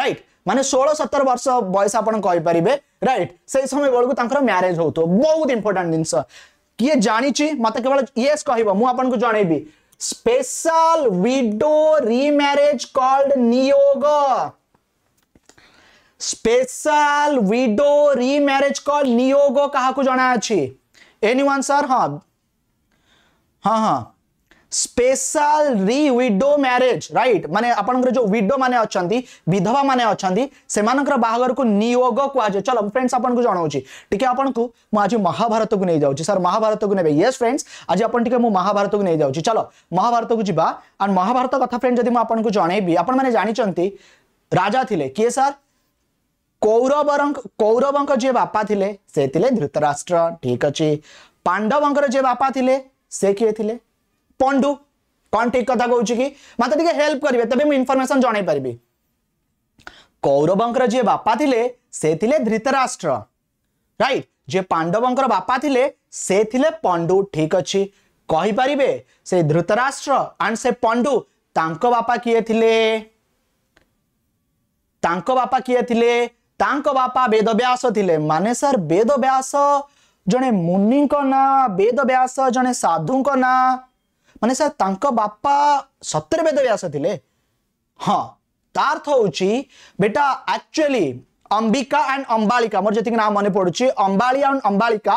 ରାଇଟ୍ ମାନେ ଷୋହଳ ସତର ବର୍ଷ ବୟସ ଆପଣ କହିପାରିବେ ରାଇଟ୍ ସେଇ ସମୟ ବେଳକୁ ତାଙ୍କର ମ୍ୟାରେଜ ହଉଥିବ ବହୁତ ଇମ୍ପୋର୍ଟାଣ୍ଟ ଜିନିଷ କିଏ ଜାଣିଛି ମୋତେ କେବଳ ୟେସ୍ କହିବ ମୁଁ ଆପଣଙ୍କୁ ଜଣେଇବି special widow remarriage called niyoga special widow remarriage called niyoga kahaku jana achi anyone sir ha ha ha special रि विडो म्यारेज राइट माने अपन जो विडो माने अछंती विधवा माने अछंती से बाहागर को नियोग को आज चलो फ्रेंड्स अपन को छी ठीक है अपन को आपको आज महाभारत को जाउ छी सर महाभारत को नेबे यस फ्रेंड्स आज अपन ठीक आप महाभारत को जाउ छी चलो महाभारत को जीबा एंड महाभारत कथा फ्रेंड्स यदि फ्रेंड जब मुझे अपन माने जानि जानते राजा थिले के सर कौरवर कौरवंक जे बापा थिले से थिले धृतराष्ट्र ठीक अच्छे पांडवों जे बापा थिले से के थिले पण्डु कण ठिक कथा कहुछु कि मते हेल्प करिवे तबे म इन्फर्मेसन जणै परबि कौरवंकर जे बापा थिले से थिले धृतराष्ट्र राइट जे पांडवंकर बापा थिले से थिले पण्डु ठिक अछि कहि परिवे से धृतराष्ट्र एंड से पण्डु तांको बापा किए थिले तांको बापा किए थिले तांको बापा वेदव्यास थिले माने सर वेदव्यास जणे मुनि को ना वेदव्यास जणे साधु को ना ମାନେ ସାର୍ ତାଙ୍କ ବାପା ସତରେ ବେଦବ୍ୟାସ ଥିଲେ ହଁ ତା ଅର୍ଥ ହେଉଛି ବେଟା ଆକ୍ଚୁଆଲି ଅମ୍ବିକା ଆଣ୍ଡ ଅମ୍ବାଳିକା ମୋର ଯେତିକି ନାଁ ମନେ ପଡ଼ୁଛି ଅମ୍ବାଳି ଆଣ୍ଡ ଅମ୍ବାଳିକା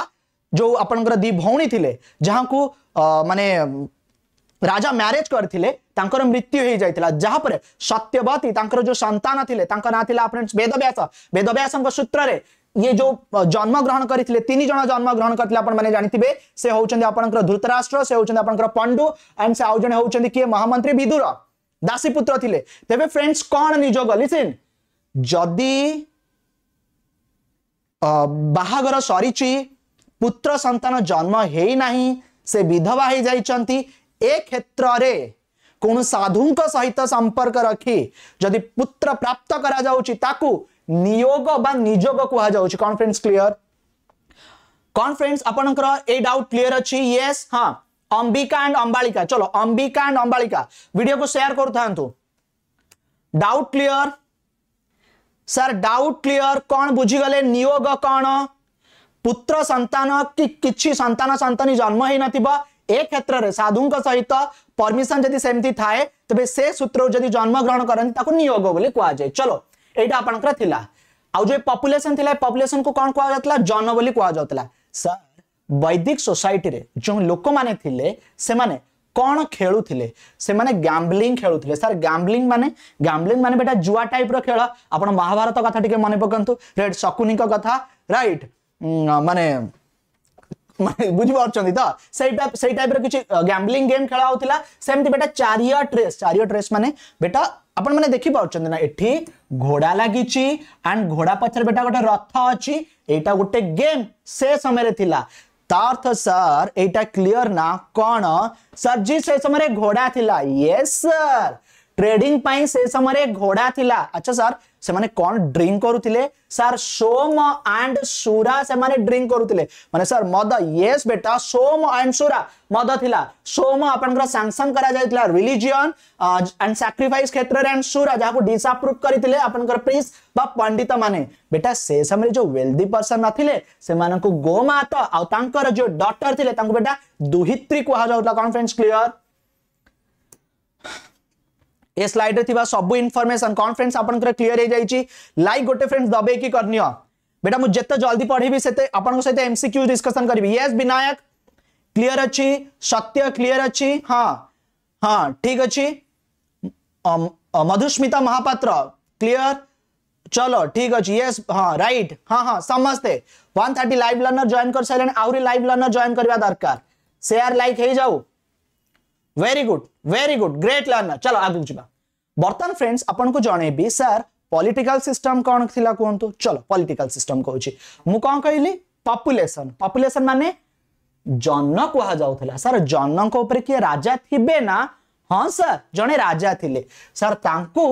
ଯେଉଁ ଆପଣଙ୍କର ଦୁଇ ଭଉଣୀ ଥିଲେ ଯାହାଙ୍କୁ ମାନେ ରାଜା ମ୍ୟାରେଜ କରିଥିଲେ ତାଙ୍କର ମୃତ୍ୟୁ ହେଇଯାଇଥିଲା ଯାହାପରେ ସତ୍ୟବତୀ ତାଙ୍କର ଯୋଉ ସନ୍ତାନ ଥିଲେ ତାଙ୍କ ନାଁ ଥିଲା ଫ୍ରେଣ୍ଡସ୍ ବେଦବ୍ୟାସ ବେଦବ୍ୟାସଙ୍କ ସୂତ୍ରରେ ये जो जन्म ग्रहण करते तीन जन जन्म ग्रहण करते जानते से हूँ आप धृतराष्ट्र से हूँ आप पंडु एंड से आउ जे हूँ किए महामंत्री विदुर पुत्र थे तेरे फ्रेंड्स कौन निजोग लिसन जदि बाहागर सरी पुत्र संतान जन्म होना से विधवा हो जाती ए क्षेत्र में कौन साधु सहित संपर्क रखी जदि पुत्र प्राप्त करा नियोग निजोग कह फ्रेंड्स क्लीयर कौन फ्रेंड्स डाउट क्लियर अच्छी यस हाँ अंबिका एंड अंबालिका चलो अंबिका एंड अंबालिका वीडियो को शेयर कर था doubt clear sir doubt clear कौन बुझीगले नियोग कौन पुत्र संतान कि किसी संतान सतानी जन्म ही क्षेत्र में साधु सहित परमिशन जब सेमती थाए तेज से सूत्र जन्म ग्रहण करती नियोग कह जाए चलो ᱛᱮডা আপোনকৰ থিলা আউ জই পপুলেচন থিলা পপুলেচন কো কোন কোৱা যাতলা জনবলি কোৱা যাতলা স্যার বৈদিক সচাইটিৰে যো লোক মানে থিলে সে মানে কোন খেলু থিলে সে মানে গাম্বলিং খেলু থিলে স্যার গাম্বলিং মানে গাম্ব্লিং মানে বেটা জুৱা টাইপৰ খেল আপোন মহাভাৰত কথাটিকে মনে পকântু ৰাইট শকুনীৰ কথা ৰাইট মানে বুঝিপারছেন তো সেই টাইপ সেই টাইপর কিছু গ্যাম্বলিং গেম খেলা হচ্ছিল সেমতি বেটা চারিয়া ট্রেস চারিয়া ট্রেস মানে বেটা আপন মানে দেখি পাচ্ছেন না এটি ঘোড়া লাগিছি আন্ড ঘোড়া পছরে বেটা গোটে রথ অছি এইটা গোটে গেম সে সময়রে থিলা तार्थ सर एटा क्लियर ना कौन सर जी से समय घोड़ा थिला यस सर ट्रेडिंग पाई से समय घोड़ा थिला अच्छा सर से माने कौन ड्रिंक करूतिले सर सोम एंड सुरा से माने ड्रिंक करूतिले माने सर मद यस बेटा सोम एंड सुरा मद थिला सोम अपन को सैंक्शन करा जायतिला रिलीजन एंड सैक्रिफाइस क्षेत्र रे एंड सुरा जा को डिसअप्रूव करितिले अपन को प्रिंस बा पंडित माने बेटा से समय जो वेल्दी पर्सन नथिले से मानन को गोमात आ तांकर जो डॉक्टर थिले तांको बेटा दुहित्री कहा जाउतला कॉन्फ्रेंस क्लियर ए स्लाइड रे सब इनफर्मेसन कौन फ्रेंड्स आप क्लीयर हो लाइक गोटे फ्रेंड्स दबे दबेकी कर बेटा मुझे जिते जल्दी पढ़ी से आपको सहित एमसीक्यू डिस्कसन करी यस विनायक क्लीयर अच्छी सत्य क्लीयर अच्छी हाँ हाँ ठीक अच्छी मधुस्मिता महापात्र क्लीयर चलो ठीक अच्छे यस हाँ राइट हाँ हाँ समस्ते 130 लाइव लर्नर जॉइन कर सारे आहरी लाइव लर्नर जॉइन करवा दरकार सेयार लाइक हो जाऊ very good very good great learner चलो आगे जावा बर्तमान फ्रेंड्स आपन को जन सर पॉलिटिकल सिस्टम कोन थिला कोंतु चलो पॉलिटिकल सिस्टम कहूची मु कोन कहली पॉपुलेशन पॉपुलेशन माने जन कह सर जन किए राजा थे ना हाँ सर जड़े राजा थे सर ताकि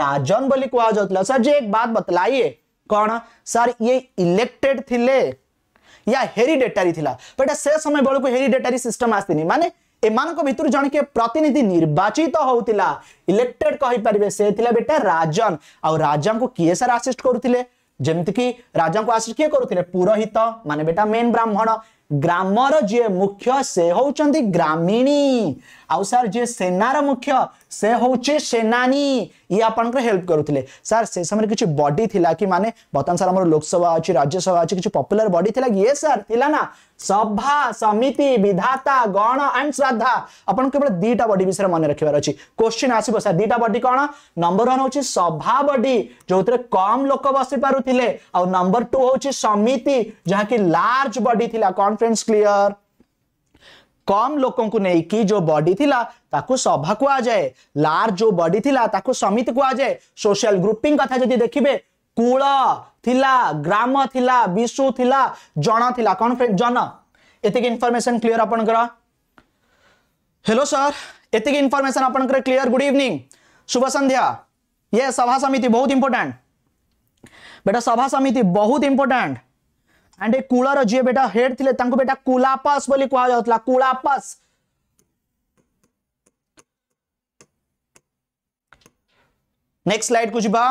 राजन बोली कह सर जी एक बात बतलाइए कौन सर ये इलेक्टेड थिले या हेरीडेटरी थी बट से समय बेलू हेरीडेटरी सिस्टम आसती मानते भितर जन के प्रतिनिधि निर्वाचित तो होता इलेक्टेड कहीपरेंगे से थिला बेटा राजन आ राजा को किए सर आसीस्ट करुले जमीक राजा को आसीस्ट किए करुले पुरोहित माने बेटा मेन ब्राह्मण ग्राम जी मुख्य से हूँ ग्रामीणी आउ सार जी सेनार मुख्य से हूँ सेनानी ये आपंकर हेल्प करुले सार से समय कि बडी थी कि मानने बर्तमान सर आम लोकसभा अच्छी राज्यसभा अच्छी किसी पपुलर बडी थी ये सर थी ना सभा समिति विधाता गण एंड श्राद्धा आपण केवल दीटा बडी विषय मन रखार अच्छी क्वेश्चन आसो सर दीटा बडी कौन नंबर वन हूँ सभा बडी जो थे कम लोक बस पारुले आ नंबर टू हूँ समिति जहाँकि लार्ज बडी थी कौन फ्रेंड्स क्लीयर कम लोक को लेकिन जो बॉडी थी ताकू सभा जाए लार्ज जो बॉडी थी समिति जाए सोशल ग्रुपिंग कथा जब देखिए कूल थिला ग्राम थिला विशु थिला जन थिला कौन फ्रेंड जन एतिक इनफॉरमेशन क्लीयर आप हेलो सर एतिक इनफॉरमेशन आप क्लीयर गुड इवनिंग शुभ संध्या ये सभा समिति बहुत इंपोर्टेंट बेटा सभा समिति बहुत इंपोर्टेंट एंड ए कूलर जी बेटा हेड थे बेटा कुलापस बोली कहा कुलापस नेक्स्ट स्लाइड को जीवा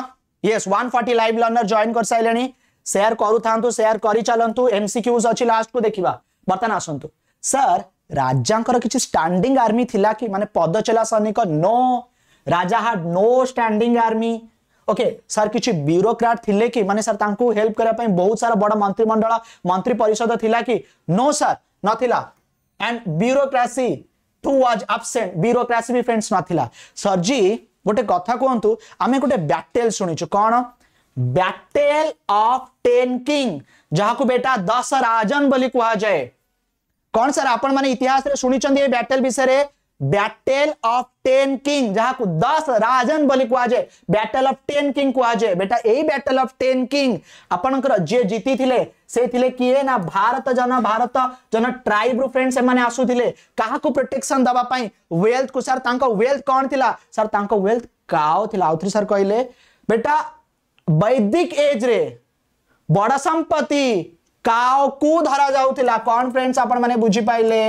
યେସ୍ 140 ଲାଇଭ ଲର୍ଣ୍ଣର ଜଏନ୍ କରି ସାଇଲେଣି ସେୟାର କରୁଥାନ୍ତୁ ସେୟାର କରି ଚାଲନ୍ତୁ ଏମସିକ୍ୟୁଜ ଅଛି ଲାଷ୍ଟକୁ ଦେଖିବା ବର୍ତ୍ତମାନ ଆସନ୍ତୁ ସାର୍ ରାଜାଙ୍କର କିଛି ଷ୍ଟାଣ୍ଡିଂ ଆର୍ମି कि କି ମାନେ चला ସୈନିକ ନୋ ରାଜା had no standing army okay okay, sir किसी ब्यूरोक्राट थिले कि माने सर तांकु हेल्प करा बहुत सारा बड़ा मंत्रिमंडल मंत्री परिषद थिला कि नो सर नथिला and bureaucracy too was absent bureaucracy भी फ्रेंड्स नथिला सर जी गोटे कथा कहतु आम गोटे बैटेल शुणी कौन बैटेल ऑफ टेन किंग जहाँ को बेटा दस राजन बोली कहुए कौन सर आपण इतिहास बैटल विषय बैटल ऑफ टेन किंग जहां दस राजन बोली कह जाए बैटल ऑफ टेन किंग कह जाए बेटा यही बैटल ऑफ टेन किंग आपणकर जे जीति थिले से थिले किए ना भारत जन भारत जन ट्राइब रु फ्रेंड से माने आसुथिले काहा को प्रोटेक्शन दबा पाई वेल्थ को सर तांको वेल्थ कौन थिला सर तांको वेल्थ काओ थिला आउथरी सर कहले बेटा वैदिक एज रे बड़ संपत्ति काओ को धरा जाउथिला कौन फ्रेंड्स आपण माने बुझी पाइले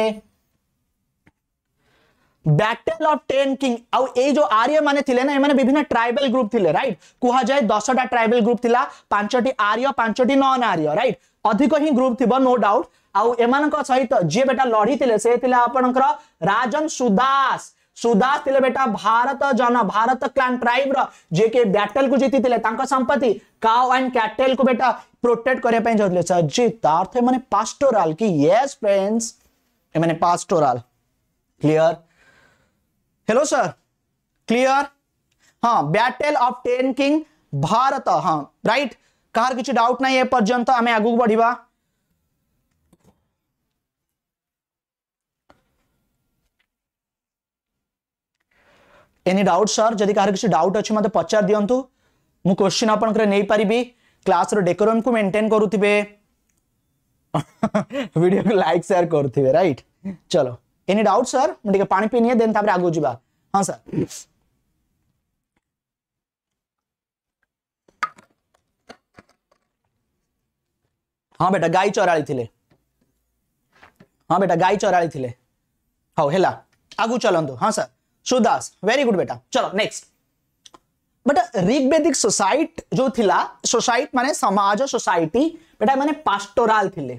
बैटल ऑफ टेन किंग आउ ए जो आर्य माने थिले ना ए माने विभिन्न ट्राइबल ग्रुप थिले राइट कुहा जाए 10टा ट्राइबल ग्रुप थिला 5टी आर्य 5टी नॉन आर्य राइट अधिक ही ग्रुप थिबो नो डाउट आउ एमानक सहित जे बेटा लड़ी थिले से थिला आपनकर राजन सुदास सुदास थिले बेटा भारत जन भारत क्लान ट्राइब रो जे के बैटल को जीती थिले तांका संपत्ति काउ एंड कैटल को बेटा प्रोटेक्ट करे पय जरले सर जी तार थे माने पास्टोरल की यस फ्रेंड्स ए माने pastoral clear hello sir clear हाँ battle of ten king Bharat हाँ राइट कहार किसी डाउट नहीं है आम आगे बढ़िया एनी डाउट सर जदि कह किसी डाउट अच्छे मतलब पचार दिंतु मु क्वेश्चन आप पारि क्लास डेकोरम को मेंटेन करू वीडियो को लाइक शेयर करू राइट चलो एनी डाउट सर मुझे पा पीनिए देन आगे जावा हाँ सर हाँ बेटा गाई चराड़ी थिले हाँ बेटा गाई चराड़ी थिले हाउ हेला आगु चलंतु तो। हाँ सर सुदास वेरी गुड बेटा चलो नेक्स्ट बट ऋग्वेदिक सोसाइट जो थिला सोसाइट माने समाज सोसाइटी बेटा माने पास्टोराल थिले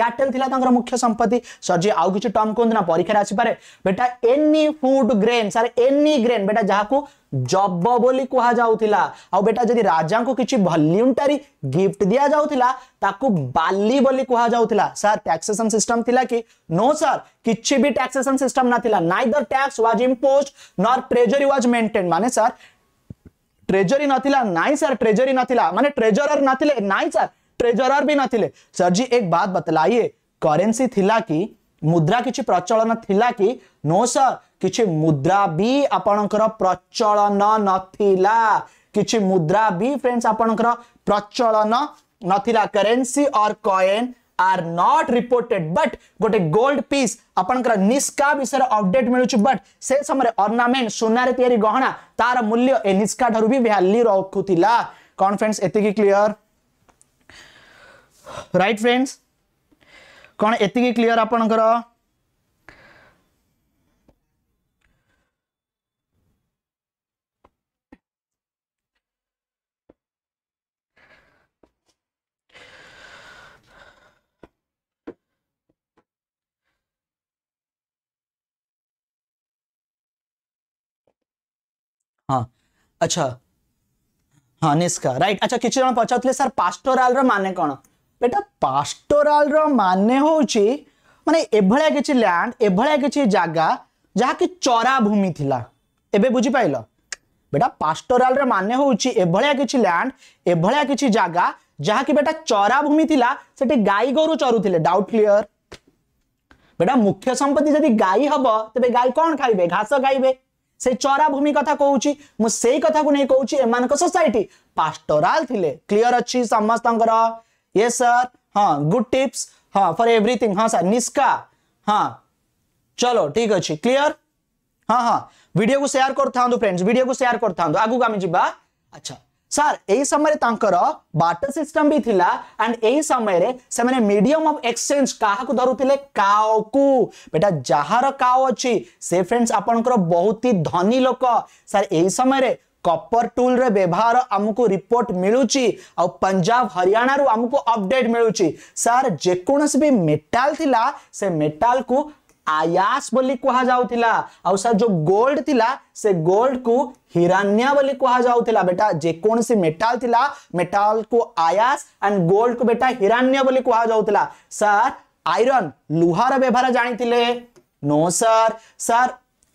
कैटन थी मुख्य संपत्ति सर जी आउ किसी टर्म कहते ना परीक्षा आसपा बेटा any food grain sir any grain बेटा जहाँ को जब बोली कहला आटा जदि राजा को किसी भल्यूंटारी गिफ्ट दि जाऊ बाली कहला सर टैक्सेसन सिस्टम थिला कि नो सर किसी भी टैक्सेसन सिस्टम ना neither tax was impose nor treasury was maintain मान सर ट्रेजरी ना नाई सर ट्रेजरी ना मान ट्रेजर ना नाई सर ટ્રેજરર બી सर जी एक बात बतलाइए કરેન્સી थिला कि मुद्रा किसी प्रचलन थिला कि नो सर किसी मुद्रा भी आपणकर प्रचलन नथिला किसी मुद्रा भी फ्रेंड्स आपणकर प्रचलन नथिला करेंसी और coin are not reported but गोटे गोल्ड पीस आपनकर निस्का विषय अपडेट मिलुछ बट से समय ऑर्नामेंट सोना रे तयारी गहना तार मूल्य ए निस्का धरु भी वैल्यू रखुतिला कॉन्फ्रेंस एतिकी क्लियर राइट फ्रेंड्स कौन एति क्लीयर आपणकर हाँ अच्छा हाँ निस्का राइट अच्छा किसी जन पचार तो सर पास्टोराल माने कौन बेटा पास्टोराल मान हूँ मान एभिया किसी लैंड कि किसी जगह जहाँकि चराभूमि एवं बुझिपाल बेटा पास्टोराल मान हूँ एभिया किसी लैंड एभिया किसी जगह जहाँकि बेटा चराभूमि से गाई गोर चरुले डाउट क्लीयर बेटा मुख्य संपत्ति जदि गाई हम तेज गाय कौन खाइबे घास खाइबे से चराभूमि कथा कौच मुझ कथा को नहीं कौच एम सोसाइटी पास्टोराल क्लीयर अच्छी समस्त ये सर हाँ गुड टिप्स हाँ फॉर एवरीथिंग हाँ सर निस्का हाँ चलो ठीक अच्छे क्लियर हाँ हाँ वीडियो को शेयर कर था फ्रेंड्स वीडियो को शेयर कर था आगे आम जा अच्छा सर यही समय बाटर सिस्टम भी थिला एंड यही समय से मीडियम ऑफ एक्सचेंज क्या धरूले काओ को बेटा जहाँ काओ अच्छी से फ्रेंड्स आपंकर बहुत ही धनी लोक सर यही समय कपर टूल रे व्यवहार आमको रिपोर्ट मिलूची आ पंजाब हरियाणा रु आमको अपडेट मिलूची सर जेकोसी भी मेटाल थिला से मेटाल को आयास बोली कहा जाउथिला आ सर जो गोल्ड थिला से गोल्ड को हिरान्या बोली कहा जाउथिला बेटा जेकोसी मेटाल थिला मेटाल को आयास एंड गोल्ड को बेटा हिरान्या बोली कहा जाउथिला सर आयरन लुहार व्यवहार जानी नो सर सर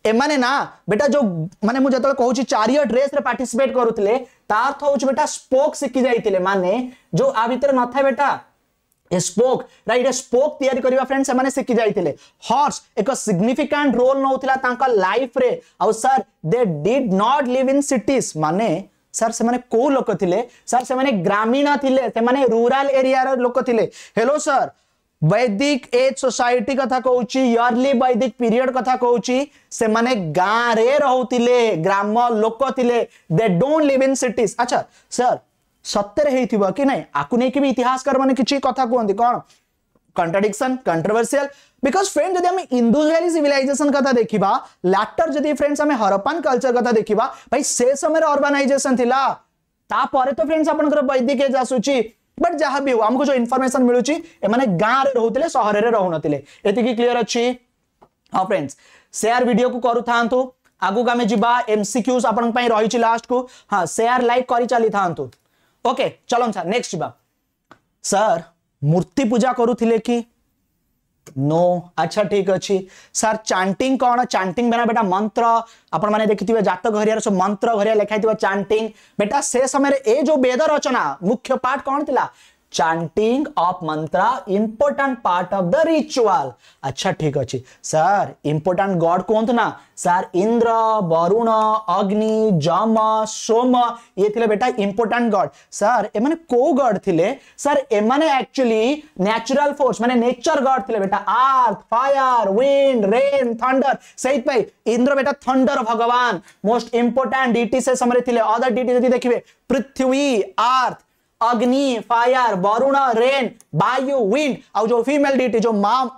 एमाने এমানে না বেটা যে মানে মু যেতলে কহুছি চারিয়ট রেস রে পার্টিসিপেট করুতলে তা অর্থ হচ্ছে বেটা স্পোক শিখি যাইতিলে মানে যে আ ভিতরে ন থাকে बेटा ए स्पोक राइट ए स्पोक तयार करबा फ्रेंड्स माने सिकि जाईतिले हॉर्स एक सिग्निफिकेंट रोल नौथिला तांका लाइफ रे आउ sir they did not live in cities माने सर से माने को लोक थिले सर से माने ग्रामीण थिले से माने रूरल एरिया रे लोक थिले hello sir Vedic age society कथा कौच इयरली वैदिक पीरियड कथा कौच से माने गाँव रे रोते ग्राम लोक थे they don't live in cities अच्छा सर सत्य है कि नै आपको लेकिन भी इतिहासकार माने किछि कथा कहते कोन कंट्राडिक्शन कंट्रोवर्शियल बिकॉज फ्रेंड जदि हम इंडोज भैली सिविलाइजेसन कथा देखिबा लैटर जदि फ्रेंड्स हम हरपान कल्चर कथा देखिबा भाई से समय रे अर्बनाइजेशन थिला ता परे तो फ्रेंड्स आपनकर वैदिक एज आसुची बट जहाँ भी हो आमको जो इनफर्मेसन मिलूची एमाने गाँव रोते सहर में रोनते ये क्लीयर अच्छी हाँ फ्रेंड्स सेयार भिडियो को करू करूँ आगुक आम जी एमसीक्यूज आपण रही लास्ट को हाँ सेयार लाइक कर चली था ओके चलो सर नेक्स्ट जी सर मूर्ति पूजा करूले कि नो अच्छा ठीक अच्छे सर चांटिंग कौन चांटिंग बना बेटा मंत्र आपण मैंने देखी जातक घरिया सब मंत्र घरिया लिखाई चांटिंग बेटा से समय ए जो वेद रचना मुख्य पाठ कौन थी chanting of mantra important part of the ritual अच्छा ठीक अच्छे सर इंपोर्टेंट गॉड कौन था ना सर इंद्र वरुण अग्नि जम सोम ये थे बेटा इंपोर्टेंट गॉड सर एम को गड थे सर एम एक्चुअली नेचुरल फोर्स मैंने नेचर गड थे बेटा आर्थ फायर विंड रेन थंडर सही पाई इंद्र बेटा थंडर भगवान मोस्ट इंपोर्टेंट डीटी से समय थे अदर डीटी जी देखिए Prithvi earth Agni fire Varun rain Vayu wind आउ जो फीमेल डीटी जो माम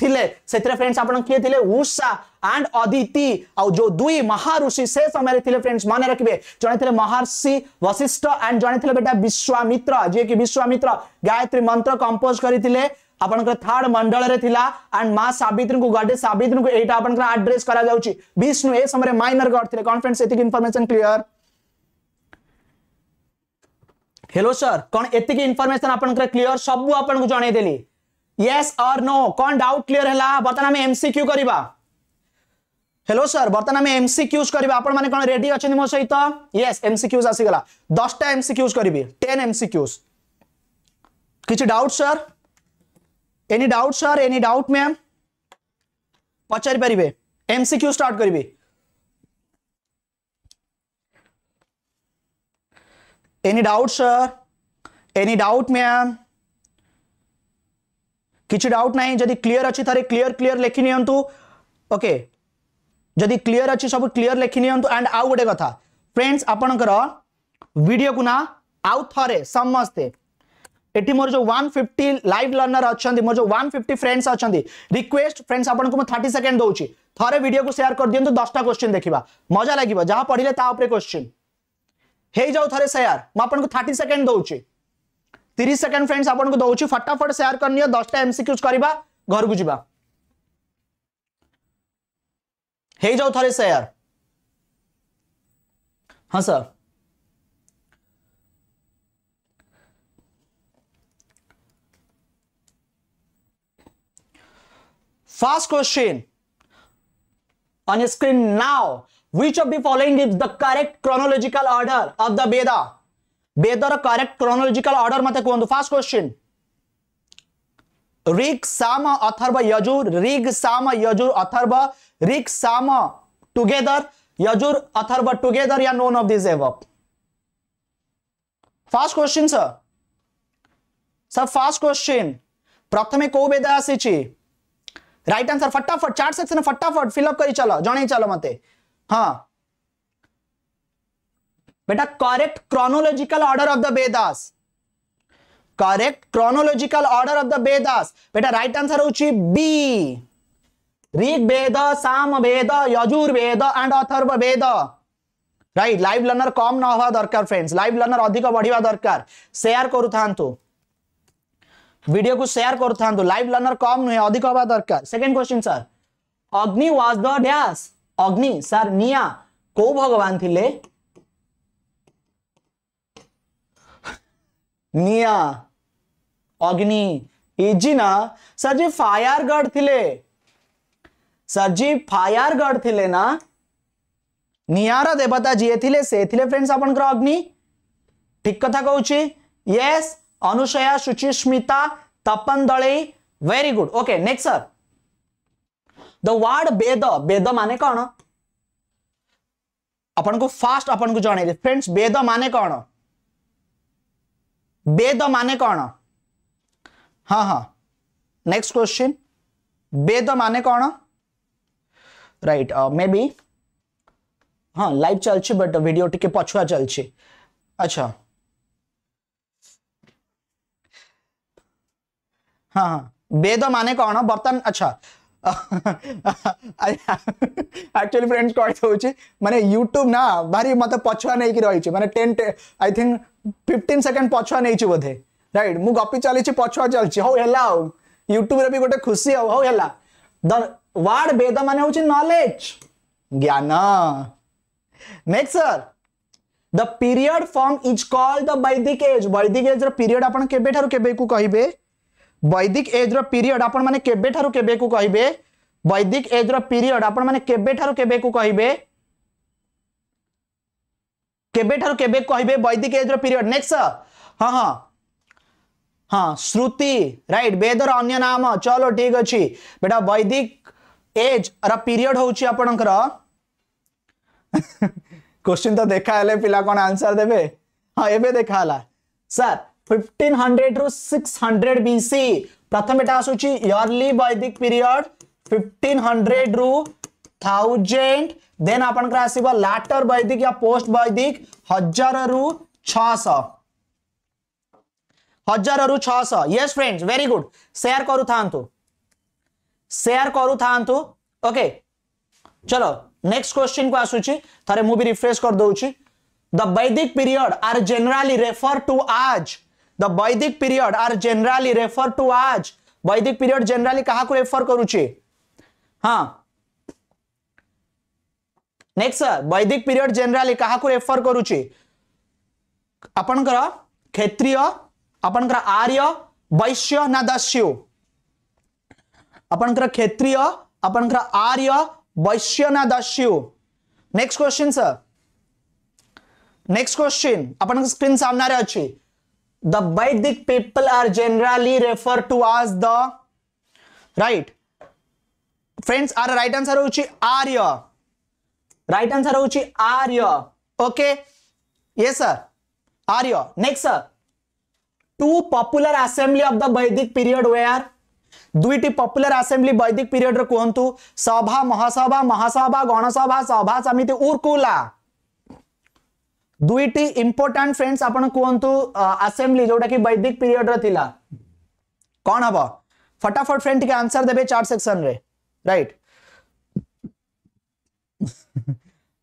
थिले फ्रेंड्स आपण के थिले उषा एंड अदिति आउ जो दुई महाऋषि से समय रे थिले फ्रेंड्स माने रखबे जने थिले महर्षि वशिष्ठ एंड जने थिले बेटा विश्वामित्र जे कि विश्वामित्र गायत्री मंत्र कंपोज करथिले आपण के थर्ड मंडल रे थिला एंड मां सावित्री को गॉडेस सावित्री को एटा आपण के एड्रेस करा जाउची विष्णु ए समय रे माइनर गॉड थिले कॉन्फ्रेंस एथिक इंफॉर्मेशन क्लियर हेलो सर कौन एतिक इनफॉर्मेशन आप करे क्लियर सब आपन को जणे देली यस और नो कौन डाउट क्लियर हला बर्तमान हम एमसीक्यू करबा हेलो सर बर्तमान हम एमसीक्यूज करबा आपन माने कौन रेडी अछि मो सहित यस एमसीक्यूज एम गला 10 एमसीक्यूज करबी 10 एमसीक्यूज किछ doubt sir any doubt sir any doubt ma'am पचारि पारे एमसीक्यू स्टार्ट करेंगे any doubt sir any doubt ma'am किसी डाउट ना जदि क्लीयर अच्छी थे क्लीयर क्लीयर लिखी निके जदि क्लीयर अच्छी सब क्लीयर लिखी नि आउ गोटे कथा फ्रेंड्स आपणकर वीडियो को ना आउ थे समस्ते ये मोर जो 150 लाइव लर्नर अच्छा मोर जो 150 फ्रेंड्स अच्छा रिक्वेस्ट फ्रेंड्स आपको थर्टी सेकेंड दौर थे भिडियो को सेयार कर दिखाँ दसटा क्वेश्चन देखा मजा लगे जहाँ पढ़ले क्वेश्चन हो थे सेयार मुझे थर्ट सेकेंड दौर तीस सेकेंड फ्रेंड्स आपको दौर फटाफट सेयार कर दसटा एमसीक्यूज कर घर को जी जाओ थे सेयार हाँ sir first question on screen now which of the following is the correct chronological order of the veda veda correct chronological order mate kondu first question Rig Sama Atharva Yajur Rig Sama Yajur Atharva Rig Sama together Yajur Atharva together या नोन ऑफ दिस एव first question sir sir first question प्रथम कौ वेद आसी right answer फटाफट चार section फटाफट fill up कर चल जन चल मत हाँ बेटा correct chronological order of the Vedas correct chronological order of the Vedas बेटा राइट आंसर हो B Rig Veda Sama Veda Yajur Veda and Atharva Veda right live learner come न हवा दरकार फ्रेंड्स लाइव लर्नर अधिक बढ़िया दरकार शेयर करू करूँ वीडियो को शेयर करू करूँ लाइव लर्नर कम नुहे अधिक हवा दरकार second question sir Agni was the dash Agni sir निया को भगवान थिले अग्नि एजिना सर जी फायरगढ़ थिले सर जी फायरगढ़ थिले ना नियार देवता जी थी से थिले फ्रेंड्स अपन अग्नि ठीक कथा कहूची अनुशया सुचिस्मिता तपन दले very good okay next sir the word Veda Veda माने कौन अपन को फास्ट अपन को जन फ्रेंड्स बेद माने कौन बेद माने कौन हाँ हाँ नेक्स्ट क्वेश्चन बेद माने कौन राइट मे बी हाँ लाइव चल चलची बट वीडियो टिके पछुआ चल चलची अच्छा हाँ हाँ बेद माने कौन बर्तन अच्छा ଆକ୍ଚୁଆଲି ଫ୍ରେଣ୍ଡ କ'ଣ ହେଉଛି ମାନେ ୟୁଟ୍ୟୁବ୍ ନା ଭାରି ମୋତେ ପଛୁଆ ନେଇକି ରହିଛି ମାନେ ten I think fifteen second ପଛୁଆ ନେଇଛି ବୋଧେ ରାଇଟ୍ ମୁଁ ଗପି ଚାଲିଛି ପଛୁଆ ଚାଲିଛି ହଉ ହେଲା ଆଉ ୟୁଟ୍ୟୁବ୍ରେ ବି ଗୋଟେ ଖୁସି ଆଉ ହଉ ହେଲା ଦ ୱାର୍ଡ ବେଦ ମାନେ ହେଉଛି ନଲେଜ୍ ଜ୍ଞାନ next sir the period from is called the Vedic age ବୈଦିକ ଏଜ୍ର ପିରିୟଡ୍ ଆପଣ କେବେଠାରୁ କେବେକୁ କହିବେ वैदिक एज रिरीयड आपठू के कहे वैदिक एज रिरीयड आपठू के कहे वैदिक एज पीरियड नेक्स्ट हां हां हां श्रुति राइट वेदर अन्य चलो ठीक अछि बेटा वैदिक एज पीरियड होउछि क्वेश्चन त देखा हले पिला कोन आंसर देबे हां एबे देखाला सर 1500 टू 600 बीसी प्रथम एटा वैदिक पीरियड फिफ्टीन हंड्रेड रु 1000 देन आपनकर वैदिक या पोस्ट वैदिक हजार रु छ हजार रु 600 yes friends very good share करू था शेयर करू था ओके चलो नेक्स्ट क्वेश्चन को आसुची थे मुझे रिफ्रेश कर दौर the Vedic period are generally refer to as the Vedic period are generally refer to as Vedic period generally कहा को रेफर करूचे हाँ next sir Vedic period generally कहा को रेफर करूचे ଆପଣଙ୍କର କ୍ଷତ୍ରିୟ ଆପଣଙ୍କର ଆର୍ୟ ବୈଶ୍ୟ ନା ଦାସ୍ୟ ଆପଣଙ୍କର କ୍ଷତ୍ରିୟ ଆପଣଙ୍କର ଆର୍ୟ ବୈଶ୍ୟ ନା ଦାସ୍ୟ next question sir next question ଆପଣଙ୍କ ସ୍କ୍ରିନ୍ ସାମ୍ନାରେ ଅଛି the Vedic people are generally referred to as the right friends our right answer hochi arya right answer hochi arya okay yes sir arya next sir two popular assembly of the vedic period were दुईटी popular assembly Vedic period कहतु सभा महासभा महासभा गणसभा सभा समिति उर्कुला दुईट इंपोर्टां फ्रेंड्स कहतु आसेम्बली जोटा कि वैदिक पीरियड रहा कौन हम फटाफट फ्रेंड टे आंसर देवे चार सेक्शन रे राइट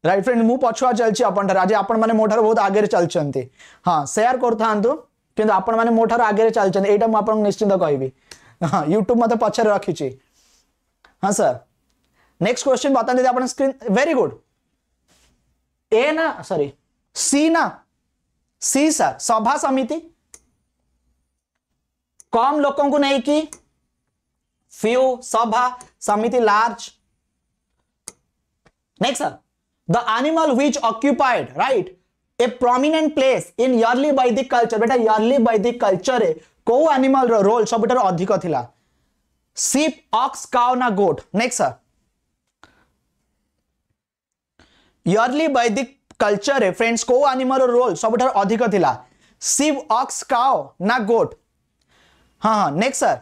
राइट फ्रेंड मु पछुआ चलती आज आपने मोठार बहुत आगे चलते हाँ सेयार कर कि आपठ आगे चलते यहाँ निश्चिंत कह हाँ यूट्यूब मत पचर रखी हाँ सर नेक्स्ट क्वेश्चन बताते स्क्रीन वेरी गुड ए ना सॉरी सी ना सी सर सभा समिति कम लोकों को नहीं कि फ्यू सभा समिति large next sir the animal which occupied right a prominent place in early Vedic culture बेटा इयरली वैदिक कल्चर रे को एनिमल रो रोल सबुठार अधिक थिला सीप ऑक्स काउ ना goat next sir early Vedic culture friends को आनिमल रोल सब अधिक थिला शिव अक्स काओ ना गोट हाँ हाँ नेक्स्ट सर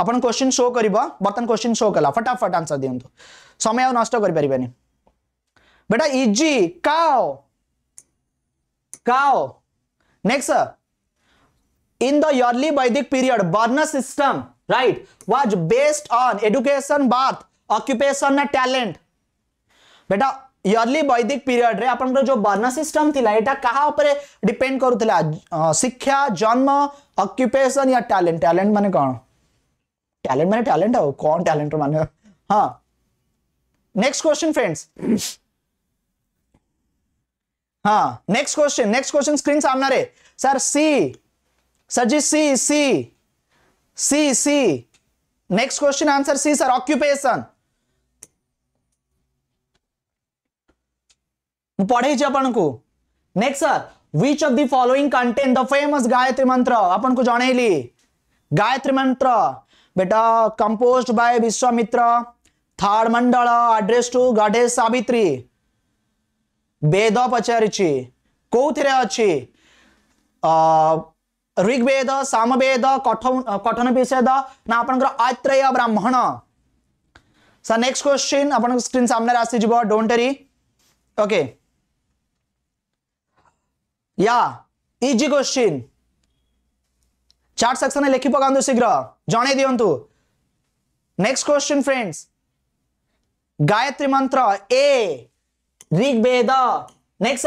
आप क्वेश्चन शो कर बर्तन क्वेश्चन शो कला फटाफट आंसर दिंतु समय नष्ट कर बेटा easy cow cow next sir in the early Vedic period, Varna system, right, was based on education, birth, occupation, and talent. बेटा ଇୟର୍ଲି ବୈଦିକ ପିରିୟଡରେ ଆପଣଙ୍କର ଯେଉଁ ବର୍ଣ୍ଣ ସିଷ୍ଟମ ଥିଲା ଏଇଟା କାହା ଉପରେ ଡିପେଣ୍ଡ କରୁଥିଲା ଶିକ୍ଷା ଜନ୍ମ ଅକ୍ୟୁପେସନ ୟା ଟ୍ୟାଲେଣ୍ଟ ଟ୍ୟାଲେଣ୍ଟ ମାନେ କ'ଣ ଟ୍ୟାଲେଣ୍ଟ ମାନେ ଟ୍ୟାଲେଣ୍ଟ ଆଉ କ'ଣ ଟ୍ୟାଲେଣ୍ଟର ମାନେ ହଁ ନେକ୍ସଟ କ୍ୱେଶ୍ଚନ ଫ୍ରେଣ୍ଡସ୍ हाँ next question next question screen सामने सर सी सर जी C C C C next question answer C sir occupation पढ़े अपन को next sir which of the following contain the famous Gayatri mantra अपन को जनइली गायत्री मंत्र बेटा compose by Vishwamitra third mandala address to गढ़े सावित्री वेद पचारिची कौथिरे ऋग्वेद सामवेद कठन विषेद ना आपण Aitareya Brahmana sir next question आपण स्क्रीन सामने आसीज डोंटेरी ओके okay. या इजी क्वेश्चन चार्ट सेक्शन लिखि पका शीघ्र जन दिं next question friends Gayatri mantra ए Rigveda next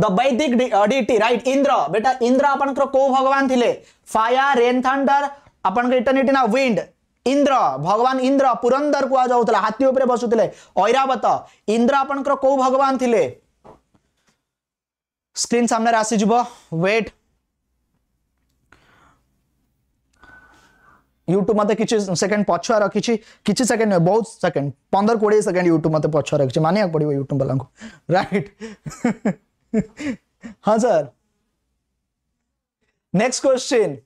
the Vedic deity right Indra बेटा इंद्र आप भगवान थे फायर रेन थंडर आपटर्निटी ना विंड इंद्र भगवान इंद्र पुरंदर कहुला हाथी उपरे बसुले ऐरावत इंद्र आप भगवान थी स्क्रीन सामने ಆಸಿಜುಬೋ वेट यूट्यूब मत कि सेकेंड पछुआ रखी किसी सेकेंड नुह बहुत सेकेंड पंदर कोड़े सेकेंड यूट्यूब मत पछुआ रखी मानिया पड़ो यूट्यूब वाला राइट हाँ sir next question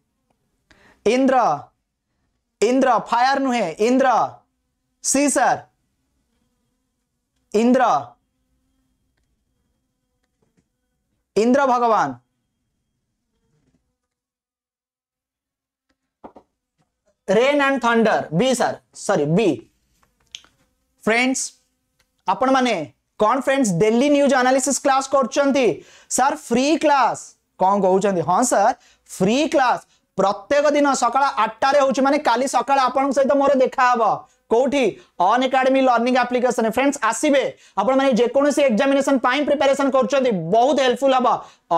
Indra Indra fire नुहे इंद्र सी सर इंद्र इंद्र भगवान rain and thunder B sir sorry B friends अपन माने कौन friends Delhi news analysis class करछंती सर फ्री क्लास कौन कहउछंती हाँ सर फ्री क्लास प्रत्येक दिन सका आठटे हूँ मानते का सका आप सहित मोर देखा हबो কোটি Unacademy learning application friends আসবে আপনার যেকোনসি এক্সামিনেশন পাই প্রিপারেশন করছেন বহুত হেল্পফুল হব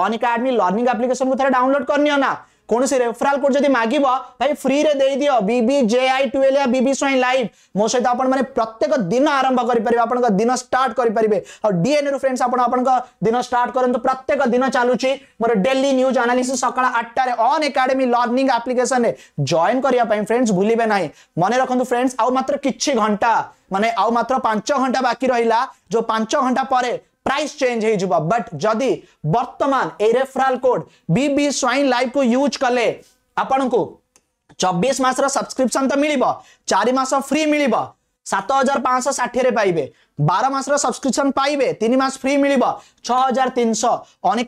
অন একাডেমি লর্নিং আপ্লিকেশন কু থাকে ডাউনলোড করে নিও না କୌଣସି ରେଫରାଲ କୋଡ୍ ଯଦି ମାଗିବ ଭାଇ ଫ୍ରିରେ ଦେଇଦିଅ ବିବି ଜେ ଆଇ ଟୁଏଲ୍ ୟା ବିବି ସ୍ୱାଇଁ ଲାଇଭ୍ ମୋ ସହିତ ଆପଣମାନେ ପ୍ରତ୍ୟେକ ଦିନ ଆରମ୍ଭ କରିପାରିବେ ଆପଣଙ୍କ ଦିନ ଷ୍ଟାର୍ଟ କରିପାରିବେ ଆଉ ଡିଏନ୍ରୁ ଫ୍ରେଣ୍ଡସ୍ ଆପଣ ଆପଣଙ୍କ ଦିନ ଷ୍ଟାର୍ଟ କରନ୍ତୁ ପ୍ରତ୍ୟେକ ଦିନ ଚାଲୁଛି ମୋର ଡେଲି ନ୍ୟୁଜ୍ ଆନାଲିସିସ୍ ସକାଳ ଆଠଟାରେ ଅନ୍ ଏକାଡେମୀ ଲର୍ଣ୍ଣିଂ ଆପ୍ଲିକେସନରେ ଜଏନ୍ କରିବା ପାଇଁ ଫ୍ରେଣ୍ଡସ୍ ଭୁଲିବେ ନାହିଁ ମନେ ରଖନ୍ତୁ ଫ୍ରେଣ୍ଡସ୍ ଆଉ ମାତ୍ର କିଛି ଘଣ୍ଟା ମାନେ ଆଉ ମାତ୍ର ପାଞ୍ଚ ଘଣ୍ଟା ବାକି ରହିଲା ଯେଉଁ ପାଞ୍ଚ ଘଣ୍ଟା ପରେ प्राइस चेंज हो बट जदि बर्तमान ये referral code B Swain live को यूज कले आप चबीस मस रक्रिपन तो मिल चार फ्री मिल सत हजार पांच ठाठी पाइबे बार मस रब्सक्रिपन पाइबे तीन मस फ्री मिल छजार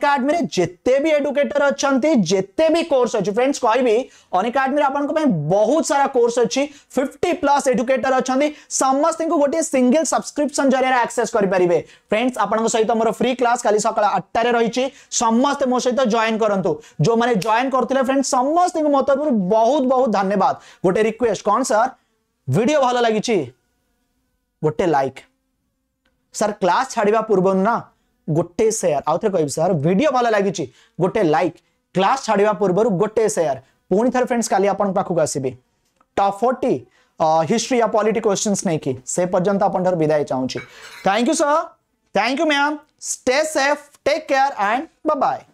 आडमी जिते भी एडुकेटर अच्छा जिते भी कोर्स अच्छे फ्रेंड्स कह भी अनिका आप बहुत सारा कोर्स अच्छी फिफ्टी प्लस एडुकेटर अच्छा समस्त को गोटे सिंगल सब्सक्रिपन जरिया आक्सेस करेंगे फ्रेंड्स आपंप सहित मोर फ्री क्लास का सकाल आठटे रही समस्ते मो सहित जॉन करूँ जो मैंने जॉन करते फ्रेंड्स समस्त मो तरफ बहुत बहुत धन्यवाद गोटे रिक्वेस्ट कौन सर भिड भल लगी गोटे लाइक like. सर क्लास छाड़ा पूर्व ना गोटे सेयार आउ थे कह सर भिड भल लगी गोटे लाइक क्लास छाड़ा पूर्व गोटे सेयार पुणी थे फ्रेंड्स कल आसबि टप फोर्टी हिस्ट्री या पॉलिटी क्वेश्चंस नहीं कि से पर्यंत आप विदाय चाहिए thank you sir thank you ma'am stay safe take care and bye bye